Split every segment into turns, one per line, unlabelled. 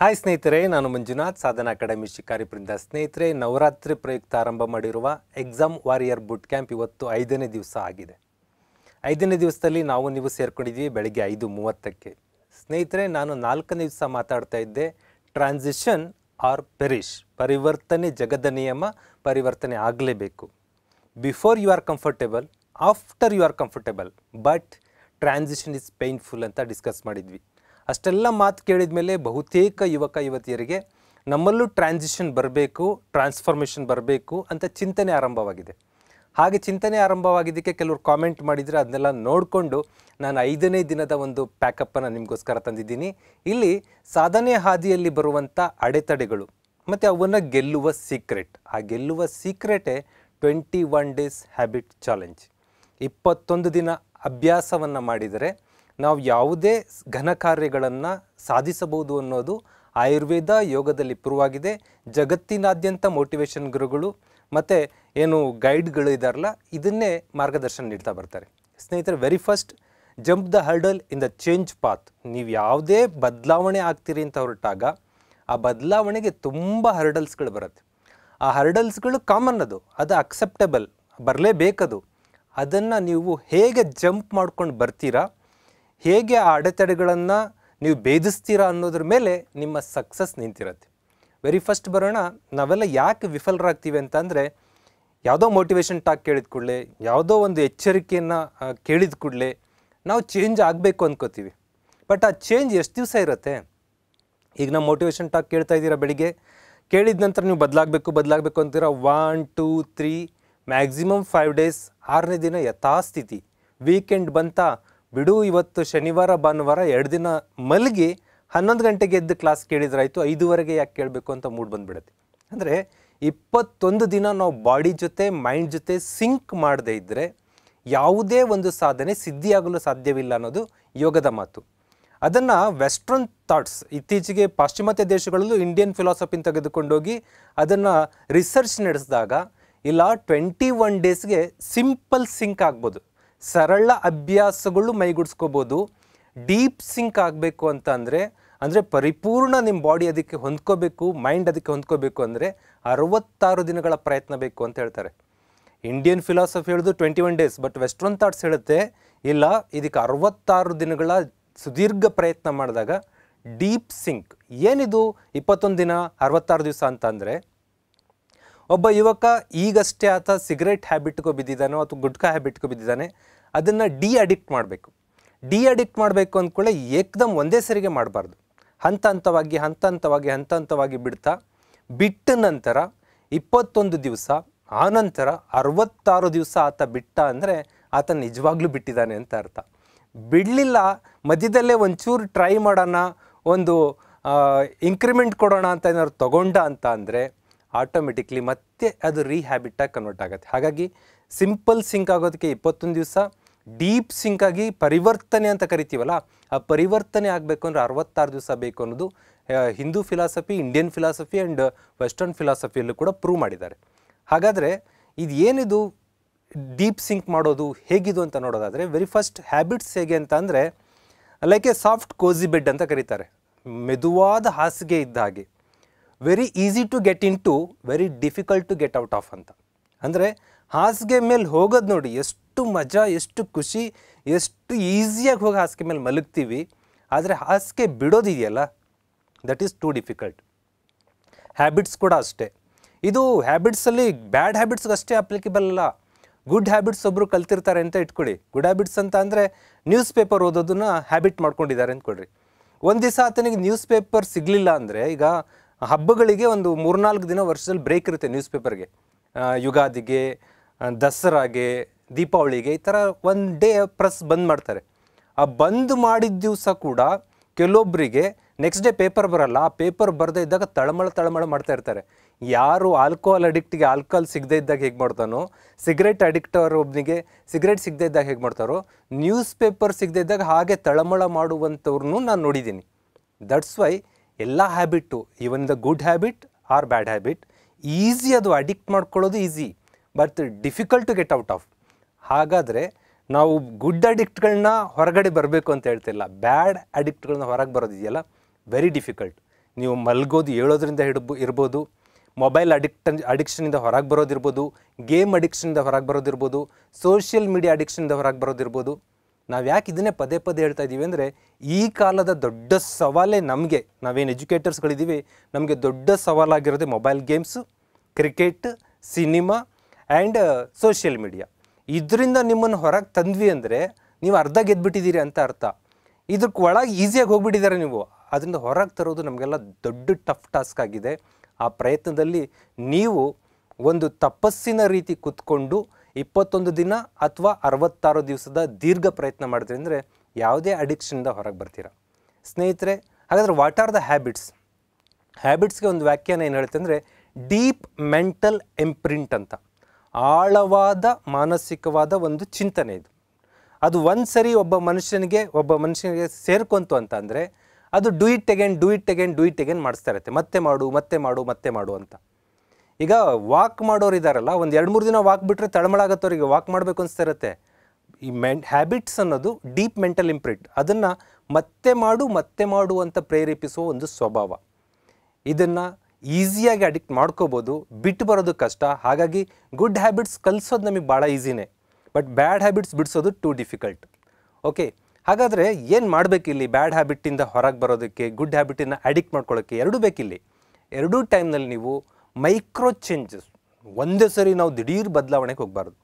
hi ಸ್ನೇಹಿತರೆ ನಾನು ಮಂಜುನಾಥ್ ಸಾಧನಾ academy ಶಿಕಾರಿಪುರಿಂದ ಸ್ನೇಹಿತರೆ ನವರಾತ್ರಿ ಪ್ರಯುಕ್ತ ಆರಂಭ ಮಾಡಿರುವ ಎಕ್ಸಾಮ್ ವಾರಿಯರ್ ಬುಟ್ ಕ್ಯಾಂಪ್ ಇವತ್ತು ಐದನೇ ದಿವಸ ಆಗಿದೆ ಐದನೇ ದಿವಸದಲ್ಲಿ ನಾವು ನೀವು ಸೇರ್ಕೊಂಡಿದ್ದೀವಿ ಬೆಳಗ್ಗೆ ಐದು ಮೂವತ್ತಕ್ಕೆ ಸ್ನೇಹಿತರೆ ನಾನು ನಾಲ್ಕನೇ ದಿವಸ ಮಾತಾಡ್ತಾ ಇದ್ದೆ ಟ್ರಾನ್ಸಿಷನ್ ಆರ್ ಪೆರಿಶ್ ಪರಿವರ್ತನೆ ಜಗದ ನಿಯಮ ಪರಿವರ್ತನೆ ಆಗಲೇಬೇಕು before you are comfortable after you are comfortable but transition is painful ಅಂತ ಡಿಸ್ಕಸ್ ಮಾಡಿದ್ವಿ ಅಷ್ಟೆಲ್ಲ ಮಾತು ಕೇಳಿದ ಮೇಲೆ ಬಹುತೇಕ ಯುವಕ ಯುವತಿಯರಿಗೆ ನಮ್ಮಲ್ಲೂ ಟ್ರಾನ್ಸಿಷನ್ ಬರಬೇಕು ಟ್ರಾನ್ಸ್ಫಾರ್ಮೇಷನ್ ಬರಬೇಕು ಅಂತ ಚಿಂತನೆ ಆರಂಭವಾಗಿದೆ ಹಾಗೆ ಚಿಂತನೆ ಆರಂಭವಾಗಿದ್ದಕ್ಕೆ ಕೆಲವರು ಕಾಮೆಂಟ್ ಮಾಡಿದರೆ ಅದನ್ನೆಲ್ಲ ನೋಡಿಕೊಂಡು ನಾನು ಐದನೇ ದಿನದ ಒಂದು ಪ್ಯಾಕಪ್ಪನ್ನು ನಿಮಗೋಸ್ಕರ ತಂದಿದ್ದೀನಿ ಇಲ್ಲಿ ಸಾಧನೆ ಹಾದಿಯಲ್ಲಿ ಬರುವಂಥ ಅಡೆತಡೆಗಳು ಮತ್ತು ಅವನ್ನು ಗೆಲ್ಲುವ ಸೀಕ್ರೆಟ್ ಆ ಗೆಲ್ಲುವ ಸೀಕ್ರೆಟೇ twenty one days habit challenge ಇಪ್ಪತ್ತೊಂದು ದಿನ ಅಭ್ಯಾಸವನ್ನು ಮಾಡಿದರೆ ನಾವು ಯಾವುದೇ ಘನ ಕಾರ್ಯಗಳನ್ನು ಸಾಧಿಸಬಹುದು ಅನ್ನೋದು ಆಯುರ್ವೇದ ಯೋಗದಲ್ಲಿ ಆಗಿದೆ ಜಗತ್ತಿನಾದ್ಯಂತ ಮೋಟಿವೇಶನ್ ಗುರುಗಳು ಮತ್ತು ಏನು ಗೈಡ್ಗಳು ಇದಾರಲ್ಲ ಇದನ್ನೇ ಮಾರ್ಗದರ್ಶನ ನೀಡ್ತಾ ಬರ್ತಾರೆ ಸ್ನೇಹಿತರೆ very first jump the hurdle in the change path ನೀವು ಯಾವುದೇ ಬದಲಾವಣೆ ಆಗ್ತೀರಿ ಅಂತ ಹೊರಟಾಗ ಆ ಬದಲಾವಣೆಗೆ ತುಂಬ ಹರ್ಡಲ್ಸ್ಗಳು ಬರುತ್ತೆ ಆ ಹರ್ಡಲ್ಸ್ಗಳು ಕಾಮನ್ ಅದು ಅದು ಅಕ್ಸೆಪ್ಟೇಬಲ್ ಬರಲೇಬೇಕದು ಅದನ್ನು ನೀವು ಹೇಗೆ ಜಂಪ್ ಮಾಡ್ಕೊಂಡು ಬರ್ತೀರಾ ಹೇಗೆ ಆ ಅಡೆತಡೆಗಳನ್ನು ನೀವು ಭೇದಿಸ್ತೀರಾ ಅನ್ನೋದ್ರ ಮೇಲೆ ನಿಮ್ಮ ಸಕ್ಸಸ್ ನಿಂತಿರುತ್ತೆ ವೆರಿ ಫಸ್ಟ್ ಬರೋಣ ನಾವೆಲ್ಲ ಯಾಕೆ ವಿಫಲರಾಗ್ತೀವಿ ಅಂತಂದರೆ ಯಾವುದೋ ಮೋಟಿವೇಶನ್ ಟಾಕ್ ಕೇಳಿದ ಕೂಡಲೇ ಯಾವುದೋ ಒಂದು ಎಚ್ಚರಿಕೆಯನ್ನು ಕೇಳಿದ ಕೂಡಲೇ ನಾವು ಚೇಂಜ್ ಆಗಬೇಕು ಅಂದ್ಕೋತೀವಿ ಬಟ್ ಆ ಚೇಂಜ್ ಎಷ್ಟು ದಿವಸ ಇರುತ್ತೆ ಈಗ ನಾವು ಮೋಟಿವೇಶನ್ ಟಾಕ್ ಕೇಳ್ತಾ ಇದ್ದೀರಾ ಬೆಳಿಗ್ಗೆ ಕೇಳಿದ ನಂತರ ನೀವು ಬದಲಾಗಬೇಕು ಬದಲಾಗಬೇಕು ಅಂತೀರಾ one two three maximum five days ಆರನೇ ದಿನ ಯಥಾಸ್ಥಿತಿ ವೀಕೆಂಡ್ ಬಂತಾ ಬಿಡು ಇವತ್ತು ಶನಿವಾರ ಭಾನುವಾರ ಎರಡು ದಿನ ಮಲಗಿ ಹನ್ನೊಂದು ಗಂಟೆಗೆ ಎದ್ದು ಕ್ಲಾಸ್ ಕೇಳಿದ್ರಾಯ್ತು ಐದುವರೆಗೆ ಯಾಕೆ ಕೇಳಬೇಕು ಅಂತ ಮೂಡ್ ಬಂದ್ಬಿಡುತ್ತೆ ಅಂದರೆ ಇಪ್ಪತ್ತೊಂದು ದಿನ ನಾವು ಬಾಡಿ ಜೊತೆ ಮೈಂಡ್ ಜೊತೆ ಸಿಂಕ್ ಮಾಡದೇ ಇದ್ದರೆ ಯಾವುದೇ ಒಂದು ಸಾಧನೆ ಸಿದ್ಧಿಯಾಗಲು ಸಾಧ್ಯವಿಲ್ಲ ಅನ್ನೋದು ಯೋಗದ ಮಾತು ಅದನ್ನು ವೆಸ್ಟ್ರನ್ ಥಾಟ್ಸ್ ಇತ್ತೀಚೆಗೆ ಪಾಶ್ಚಿಮಾತ್ಯ ದೇಶಗಳಲ್ಲೂ ಇಂಡಿಯನ್ ಫಿಲಾಸಫಿನ ತೆಗೆದುಕೊಂಡೋಗಿ ಅದನ್ನು ರಿಸರ್ಚ್ ನಡೆಸಿದಾಗ ಇಲ್ಲ ಟ್ವೆಂಟಿ ಒನ್ ಡೇಸ್ಗೆ ಸಿಂಪಲ್ ಸಿಂಕ್ ಆಗ್ಬೋದು ಸರಳ ಅಭ್ಯಾಸಗಳು ಮೈಗೂಡಿಸ್ಕೋಬೋದು ಡೀಪ್ ಸಿಂಕ್ ಆಗಬೇಕು ಅಂತ ಅಂದರೆ ಅಂದರೆ ಪರಿಪೂರ್ಣ ನಿಮ್ಮ ಬಾಡಿ ಅದಕ್ಕೆ ಹೊಂದ್ಕೋಬೇಕು ಮೈಂಡ್ ಅದಕ್ಕೆ ಹೊಂದ್ಕೋಬೇಕು ಅಂದರೆ ಅರವತ್ತಾರು ದಿನಗಳ ಪ್ರಯತ್ನ ಬೇಕು ಅಂತ ಹೇಳ್ತಾರೆ ಇಂಡಿಯನ್ ಫಿಲಾಸಫಿ ಹೇಳೋದು twenty one days but western thoughts ಹೇಳುತ್ತೆ ಇಲ್ಲ ಇದಕ್ಕೆ ಅರವತ್ತಾರು ದಿನಗಳ ಸುದೀರ್ಘ ಪ್ರಯತ್ನ ಮಾಡಿದಾಗ ಡೀಪ್ ಸಿಂಕ್ ಏನಿದು ಇಪ್ಪತ್ತೊಂದು ದಿನ ಅರವತ್ತಾರು ದಿವಸ ಅಂತ ಅಂದರೆ ಒಬ್ಬ ಯುವಕ ಈಗಷ್ಟೇ ಆತ ಸಿಗರೇಟ್ ಹ್ಯಾಬಿಟ್ಗೂ ಬಿದ್ದಿದ್ದಾನೋ ಅಥವಾ ಗುಟ್ಕಾ ಹ್ಯಾಬಿಟ್ಗೂ ಬಿದ್ದಿದ್ದಾನೆ ಅದನ್ನು ಡಿ ಅಡಿಕ್ಟ್ ಮಾಡಬೇಕು ಡಿ ಅಡಿಕ್ಟ್ ಮಾಡಬೇಕು ಅಂದ್ಕೊಳ್ಳೆ ಏಕ್ದಮ್ ಒಂದೇ ಸರಿಗೆ ಮಾಡಬಾರ್ದು ಹಂತ ಹಂತವಾಗಿ ಹಂತ ಹಂತವಾಗಿ ಹಂತ ಹಂತವಾಗಿ ಬಿಡ್ತಾ ಬಿಟ್ಟ ನಂತರ ಇಪ್ಪತ್ತೊಂದು ದಿವಸ ಆನಂತರ ಅರವತ್ತಾರು ದಿವಸ ಆತ ಬಿಟ್ಟ ಅಂದರೆ ಆತ ನಿಜವಾಗ್ಲೂ ಬಿಟ್ಟಿದ್ದಾನೆ ಅಂತ ಅರ್ಥ ಬಿಡಲಿಲ್ಲ ಮಧ್ಯದಲ್ಲೇ ಒಂಚೂರು ಟ್ರೈ ಮಾಡೋಣ ಒಂದು ಇನ್ಕ್ರಿಮೆಂಟ್ ಕೊಡೋಣ ಅಂತ ಏನಾದ್ರು ತಗೊಂಡ ಅಂತ ಅಂದರೆ ಆಟೋಮೆಟಿಕ್ಲಿ ಮತ್ತೆ ಅದು ರೀಹ್ಯಾಬಿಟಾಗಿ ಕನ್ವರ್ಟ್ ಆಗುತ್ತೆ ಹಾಗಾಗಿ ಸಿಂಪಲ್ ಸಿಂಕ್ ಆಗೋದಕ್ಕೆ ಇಪ್ಪತ್ತೊಂದು ದಿವಸ ಡೀಪ್ ಸಿಂಕ್ ಆಗಿ ಪರಿವರ್ತನೆ ಅಂತ ಕರಿತೀವಲ್ಲ ಆ ಪರಿವರ್ತನೆ ಆಗಬೇಕು ಅಂದರೆ ಅರವತ್ತಾರು ದಿವಸ ಬೇಕು ಅನ್ನೋದು Hindu philosophy Indian philosophy and western ಫಿಲಾಸಫಿಯಲ್ಲೂ ಕೂಡ ಪ್ರೂವ್ ಮಾಡಿದ್ದಾರೆ ಹಾಗಾದರೆ ಇದು ಏನಿದು ಡೀಪ್ ಸಿಂಕ್ ಮಾಡೋದು ಹೇಗಿದು ಅಂತ ನೋಡೋದಾದರೆ ವೆರಿ ಫಸ್ಟ್ ಹ್ಯಾಬಿಟ್ಸ್ ಹೇಗೆ ಅಂತ ಅಂದರೆ like a soft cosy bed ಅಂತ ಕರೀತಾರೆ ಮೆದುವಾದ ಹಾಸಿಗೆ ಇದ್ದ ಹಾಗೆ very easy to get into very difficult to get out of ಅಂತ ಅಂದರೆ ಹಾಸಿಗೆ ಮೇಲೆ ಹೋಗೋದು ನೋಡಿ ಎಷ್ಟು ಮಜಾ ಎಷ್ಟು ಖುಷಿ ಎಷ್ಟು ಈಸಿಯಾಗಿ ಹೋಗಿ ಹಾಸಿಗೆ ಮೇಲೆ ಮಲಗ್ತೀವಿ ಆದರೆ ಹಾಸಿಗೆ ಬಿಡೋದಿದೆಯಲ್ಲ that is too difficult habits ಕೂಡ ಅಷ್ಟೇ ಇದು ಹ್ಯಾಬಿಟ್ಸಲ್ಲಿ ಬ್ಯಾಡ್ ಹ್ಯಾಬಿಟ್ಸ್ಗೆ ಅಷ್ಟೇ ಅಪ್ಲಿಕೇಬಲ್ ಅಲ್ಲ ಗುಡ್ ಹ್ಯಾಬಿಟ್ಸ್ ಒಬ್ಬರು ಕಲ್ತಿರ್ತಾರೆ ಅಂತ ಇಟ್ಕೊಳ್ಳಿ ಗುಡ್ ಹ್ಯಾಬಿಟ್ಸ್ ಅಂತ ಅಂದರೆ ನ್ಯೂಸ್ ಪೇಪರ್ ಓದೋದನ್ನು ಹ್ಯಾಬಿಟ್ ಮಾಡ್ಕೊಂಡಿದ್ದಾರೆ ಅಂದ್ಕೊಳ್ರಿ ಒಂದು ದಿವಸ ಆತನಿಗೆ ನ್ಯೂಸ್ ಪೇಪರ್ ಸಿಗಲಿಲ್ಲ ಅಂದರೆ ಈಗ ಹಬ್ಬಗಳಿಗೆ ಒಂದು ಮೂರ್ನಾಲ್ಕು ದಿನ ವರ್ಷದಲ್ಲಿ ಬ್ರೇಕ್ ಇರುತ್ತೆ ನ್ಯೂಸ್ ಪೇಪರ್ಗೆ ಯುಗಾದಿಗೆ ದಸರಾಗೆ ದೀಪಾವಳಿಗೆ ಈ ಥರ ಒನ್ ಡೇ ಪ್ರೆಸ್ ಬಂದ್ ಮಾಡ್ತಾರೆ ಆ ಬಂದ್ ಮಾಡಿದ ದಿವಸ ಕೂಡ ಕೆಲವೊಬ್ಬರಿಗೆ ನೆಕ್ಸ್ಟ್ ಡೇ ಪೇಪರ್ ಬರಲ್ಲ ಆ ಪೇಪರ್ ಬರದೇ ಇದ್ದಾಗ ತಳಮಳ ತಳಮಳ ಮಾಡ್ತಾ ಇರ್ತಾರೆ ಯಾರು ಆಲ್ಕೋಹಾಲ್ ಅಡಿಕ್ಟಿಗೆ ಆಲ್ಕೋಹಾಲ್ ಸಿಗದೇ ಇದ್ದಾಗ ಹೇಗೆ ಮಾಡ್ತಾನೋ ಸಿಗರೆಟ್ ಅಡಿಕ್ಟ್ ಅವರೊಬ್ಬನಿಗೆ ಸಿಗರೇಟ್ ಸಿಗದೇ ಇದ್ದಾಗ ಹೇಗೆ ಮಾಡ್ತಾರೋ ನ್ಯೂಸ್ ಪೇಪರ್ ಸಿಗದೇ ಇದ್ದಾಗ ಹಾಗೆ ತಳಮಳ ಮಾಡುವಂಥವ್ರನ್ನೂ ನಾನು ನೋಡಿದ್ದೀನಿ ದಟ್ಸ್ ವೈ ಎಲ್ಲ habit even the good habit or bad habit easy ಅದು ಅಡಿಕ್ಟ್ ಮಾಡ್ಕೊಳ್ಳೋದು easy but difficult to get out of ಹಾಗಾದರೆ ನಾವು ಗುಡ್ ಅಡಿಕ್ಟ್ಗಳನ್ನ ಹೊರಗಡೆ ಬರಬೇಕು ಅಂತ ಹೇಳ್ತಿಲ್ಲ ಬ್ಯಾಡ್ ಅಡಿಕ್ಟ್ಗಳನ್ನ ಹೊರಗೆ ಬರೋದಿದೆಯಲ್ಲ ವೆರಿ ಡಿಫಿಕಲ್ಟ್ ನೀವು ಮಲ್ಗೋದು ಹೇಳೋದ್ರಿಂದ ಹಿಡ್ಬೋ ಇರ್ಬೋದು ಮೊಬೈಲ್ ಅಡಿಕ್ಟ್ ಅಡಿಕ್ಷನಿಂದ ಹೊರಗೆ ಬರೋದಿರ್ಬೋದು ಗೇಮ್ ಅಡಿಕ್ಷನಿಂದ ಹೊರಗೆ ಬರೋದಿರ್ಬೋದು ಸೋಷಿಯಲ್ ಮೀಡಿಯಾ ಅಡಿಕ್ಷನಿಂದ ಹೊರಗೆ ಬರೋದಿರ್ಬೋದು ನಾವು ಯಾಕೆ ಇದನ್ನೇ ಪದೇ ಪದೇ ಹೇಳ್ತಾ ಇದ್ದೀವಿ ಅಂದರೆ ಈ ಕಾಲದ ದೊಡ್ಡ ಸವಾಲೇ ನಮಗೆ ನಾವೇನು ಎಜುಕೇಟರ್ಸ್ಗಳಿದ್ದೀವಿ ನಮಗೆ ದೊಡ್ಡ ಸವಾಲಾಗಿರೋದೆ mobile games cricket cinema and social media ಇದರಿಂದ ನಿಮ್ಮನ್ನು ಹೊರಗೆ ತಂದ್ವಿ ಅಂದರೆ ನೀವು ಅರ್ಧ ಗೆದ್ಬಿಟ್ಟಿದ್ದೀರಿ ಅಂತ ಅರ್ಥ ಇದಕ್ಕೆ ಒಳಗೆ ಈಸಿಯಾಗಿ ಹೋಗ್ಬಿಟ್ಟಿದ್ದಾರೆ ನೀವು ಅದರಿಂದ ಹೊರಗೆ ತರೋದು ನಮಗೆಲ್ಲ ದೊಡ್ಡ ಟಫ್ ಟಾಸ್ಕ್ ಆಗಿದೆ ಆ ಪ್ರಯತ್ನದಲ್ಲಿ ನೀವು ಒಂದು ತಪಸ್ಸಿನ ರೀತಿ ಕೂತ್ಕೊಂಡು ಇಪ್ಪತ್ತೊಂದು ದಿನ ಅಥವಾ ಅರವತ್ತಾರು ದಿವಸದ ದೀರ್ಘ ಪ್ರಯತ್ನ ಮಾಡಿದ್ರೆ ಅಂದರೆ ಯಾವುದೇ ಅಡಿಕ್ಷನಿಂದ ಹೊರಗೆ ಬರ್ತೀರಾ ಸ್ನೇಹಿತರೆ ಹಾಗಾದರೆ ವಾಟ್ ಆರ್ ದ ಹ್ಯಾಬಿಟ್ಸ್ ಹ್ಯಾಬಿಟ್ಸ್ಗೆ ಒಂದು ವ್ಯಾಖ್ಯಾನ ಏನು ಹೇಳುತ್ತೆ ಅಂದರೆ ಡೀಪ್ ಮೆಂಟಲ್ ಎಂಪ್ರಿಂಟ್ ಅಂತ ಆಳವಾದ ಮಾನಸಿಕವಾದ ಒಂದು ಚಿಂತನೆ ಇದು ಅದು ಒಂದು ಸರಿ ಒಬ್ಬ ಮನುಷ್ಯನಿಗೆ ಒಬ್ಬ ಮನುಷ್ಯನಿಗೆ ಸೇರ್ಕೊಂತು ಅಂತ ಅಂದರೆ ಅದು do it again do it again do it ಮಾಡಿಸ್ತಾ ಇರುತ್ತೆ ಮತ್ತೆ ಮಾಡು ಮತ್ತೆ ಮಾಡು ಮತ್ತೆ ಮಾಡು ಅಂತ ಈಗ ವಾಕ್ ಮಾಡೋರು ಇದಾರಲ್ಲ ಒಂದು ಎರಡು ಮೂರು ದಿನ ವಾಕ್ ಬಿಟ್ಟರೆ ತಳಮಳಾಗತ್ತವರಿಗೆ ವಾಕ್ ಮಾಡಬೇಕು ಅನಿಸ್ತಿರುತ್ತೆ ಈ ಮೆನ್ ಹ್ಯಾಬಿಟ್ಸ್ ಅನ್ನೋದು ಡೀಪ್ ಮೆಂಟಲ್ ಇಂಪ್ರಿಂಟ್ ಅದನ್ನು ಮತ್ತೆ ಮಾಡು ಮತ್ತೆ ಮಾಡು ಅಂತ ಪ್ರೇರೇಪಿಸುವ ಒಂದು ಸ್ವಭಾವ ಇದನ್ನು ಈಸಿಯಾಗಿ ಅಡಿಕ್ಟ್ ಮಾಡ್ಕೋಬೋದು ಬಿಟ್ಟು ಬರೋದು ಕಷ್ಟ ಹಾಗಾಗಿ ಗುಡ್ ಹ್ಯಾಬಿಟ್ಸ್ ಕಲಿಸೋದು ನಮಗೆ ಭಾಳ ಈಸಿನೇ ಬಟ್ ಬ್ಯಾಡ್ ಹ್ಯಾಬಿಟ್ಸ್ ಬಿಡಿಸೋದು ಟೂ ಡಿಫಿಕಲ್ಟ್ ಓಕೆ ಹಾಗಾದರೆ ಏನು ಮಾಡಬೇಕಿಲ್ಲಿ ಬ್ಯಾಡ್ ಹ್ಯಾಬಿಟ್ಟಿಂದ ಹೊರಗೆ ಬರೋದಕ್ಕೆ ಗುಡ್ ಹ್ಯಾಬಿಟನ್ನು ಅಡಿಕ್ಟ್ ಮಾಡ್ಕೊಳ್ಳೋಕ್ಕೆ ಎರಡೂ ಬೇಕಿಲ್ಲಿ ಎರಡೂ ಟೈಮ್ನಲ್ಲಿ ನೀವು ಮೈಕ್ರೋ ಚೇಂಜಸ್ ಒಂದೇ ಸರಿ ನಾವು ದಿಢೀರ್ ಬದಲಾವಣೆಗೆ ಹೋಗಬಾರ್ದು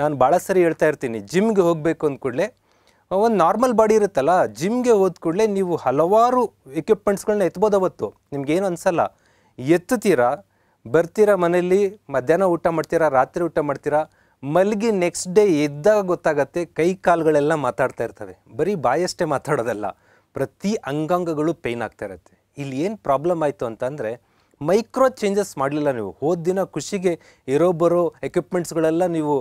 ನಾನು ಭಾಳ ಸರಿ ಹೇಳ್ತಾ ಇರ್ತೀನಿ ಜಿಮ್ಗೆ ಹೋಗಬೇಕು ಅಂದ ಕೂಡಲೇ ಒಂದು ನಾರ್ಮಲ್ ಬಾಡಿ ಇರುತ್ತಲ್ಲ ಜಿಮ್ಗೆ ಹೋದ ಕೂಡಲೇ ನೀವು ಹಲವಾರು ಎಕ್ವಿಪ್ಮೆಂಟ್ಸ್ಗಳನ್ನ ಎತ್ಬೋದು ಅವತ್ತು ನಿಮ್ಗೇನು ಅನಿಸಲ್ಲ ಎತ್ತುತ್ತೀರಾ ಬರ್ತೀರಾ ಮನೇಲಿ ಮಧ್ಯಾಹ್ನ ಊಟ ಮಾಡ್ತೀರಾ ರಾತ್ರಿ ಊಟ ಮಾಡ್ತೀರಾ ಮಲಗಿ ನೆಕ್ಸ್ಟ್ ಡೇ ಎದ್ದಾಗ ಗೊತ್ತಾಗತ್ತೆ ಕೈ ಕಾಲುಗಳೆಲ್ಲ ಮಾತಾಡ್ತಾ ಇರ್ತವೆ ಬರೀ ಬಾಯಷ್ಟೇ ಮಾತಾಡೋದಲ್ಲ ಪ್ರತಿ ಅಂಗಾಂಗಗಳು ಪೇಯ್ನ್ ಆಗ್ತಾ ಇರುತ್ತೆ ಇಲ್ಲಿ ಏನು ಪ್ರಾಬ್ಲಮ್ ಆಯಿತು ಅಂತಂದರೆ ಮೈಕ್ರೋ ಚೇಂಜಸ್ ಮಾಡಲಿಲ್ಲ ನೀವು ಹೋದ ದಿನ ಕೃಷಿಗೆ ಇರೋ ಬರೋ ಎಕ್ವಿಪ್ಮೆಂಟ್ಸ್ಗಳೆಲ್ಲ ನೀವು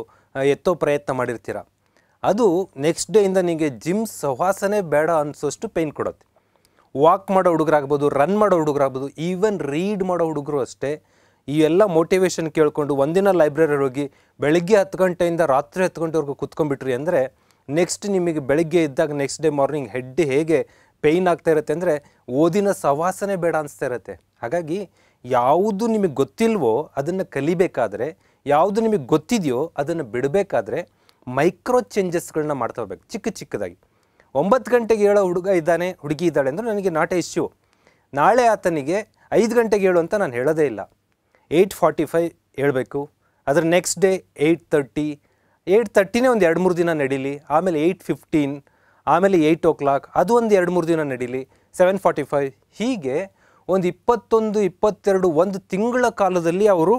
ಎತ್ತೋ ಪ್ರಯತ್ನ ಮಾಡಿರ್ತೀರ ಅದು ನೆಕ್ಸ್ಟ್ ಡೇಯಿಂದ ನಿಮಗೆ ಜಿಮ್ ಸಹವಾಸನೇ ಬೇಡ ಅನ್ನಿಸೋಷ್ಟು ಪೈನ್ ಕೊಡುತ್ತೆ ವಾಕ್ ಮಾಡೋ ಹುಡುಗರಾಗ್ಬೋದು ರನ್ ಮಾಡೋ ಹುಡುಗರಾಗ್ಬೋದು ಈವನ್ ರೀಡ್ ಮಾಡೋ ಹುಡುಗರು ಅಷ್ಟೇ ಈ ಎಲ್ಲ ಮೋಟಿವೇಶನ್ ಕೇಳಿಕೊಂಡು ಒಂದಿನ ಲೈಬ್ರರಿ ಹೋಗಿ ಬೆಳಗ್ಗೆ ಹತ್ತು ಗಂಟೆಯಿಂದ ರಾತ್ರಿ ಹತ್ತು ಗಂಟೆವರೆಗೂ ಕುತ್ಕೊಂಡ್ಬಿಟ್ರಿ ಅಂದರೆ ನೆಕ್ಸ್ಟ್ ನಿಮಗೆ ಬೆಳಗ್ಗೆ ಇದ್ದಾಗ ನೆಕ್ಸ್ಟ್ ಡೇ ಮಾರ್ನಿಂಗ್ ಹೆಡ್ ಹೇಗೆ ಪೇಯ್ನ್ ಆಗ್ತಾ ಇರುತ್ತೆ ಅಂದರೆ ಓದಿನ ಸವಾಸನೆ ಬೇಡ ಅನಿಸ್ತಾ ಇರುತ್ತೆ ಹಾಗಾಗಿ ಯಾವುದು ನಿಮಗೆ ಗೊತ್ತಿಲ್ವೋ ಅದನ್ನು ಕಲಿಬೇಕಾದ್ರೆ ಯಾವುದು ನಿಮಗೆ ಗೊತ್ತಿದೆಯೋ ಅದನ್ನು ಬಿಡಬೇಕಾದ್ರೆ ಮೈಕ್ರೋ ಚೇಂಜಸ್ಗಳನ್ನ ಮಾಡ್ತಾ ಹೋಗ್ಬೇಕು ಚಿಕ್ಕ ಚಿಕ್ಕದಾಗಿ ಒಂಬತ್ತು ಗಂಟೆಗೆ ಹೇಳೋ ಹುಡುಗ ಇದ್ದಾನೆ ಹುಡುಗಿ ಇದ್ದಾಳೆ ಅಂದರೆ ನನಗೆ ನಾಟ ಇಶ್ಯೂ ನಾಳೆ ಆತನಿಗೆ ಐದು ಗಂಟೆಗೆ ಹೇಳು ಅಂತ ನಾನು ಹೇಳೋದೇ ಇಲ್ಲ ಏಯ್ಟ್ ಫಾರ್ಟಿ ಫೈ ಹೇಳಬೇಕು ಅದರ next day eight thirty eight ತರ್ಟಿನೇ ಒಂದು ಎರಡು ಮೂರು ದಿನ ನಡೀಲಿ ಆಮೇಲೆ ಏಯ್ಟ್ ಫಿಫ್ಟೀನ್ ಆಮೇಲೆ ಏಯ್ಟ್ ಓ ಕ್ಲಾಕ್ ಅದು ಒಂದು ಎರಡು ಮೂರು ದಿನ ನಡೀಲಿ ಸೆವೆನ್ ಫಾರ್ಟಿ ಫೈವ್ ಹೀಗೆ ಒಂದು ಇಪ್ಪತ್ತೊಂದು ಇಪ್ಪತ್ತೆರಡು ಒಂದು ತಿಂಗಳ ಕಾಲದಲ್ಲಿ ಅವರು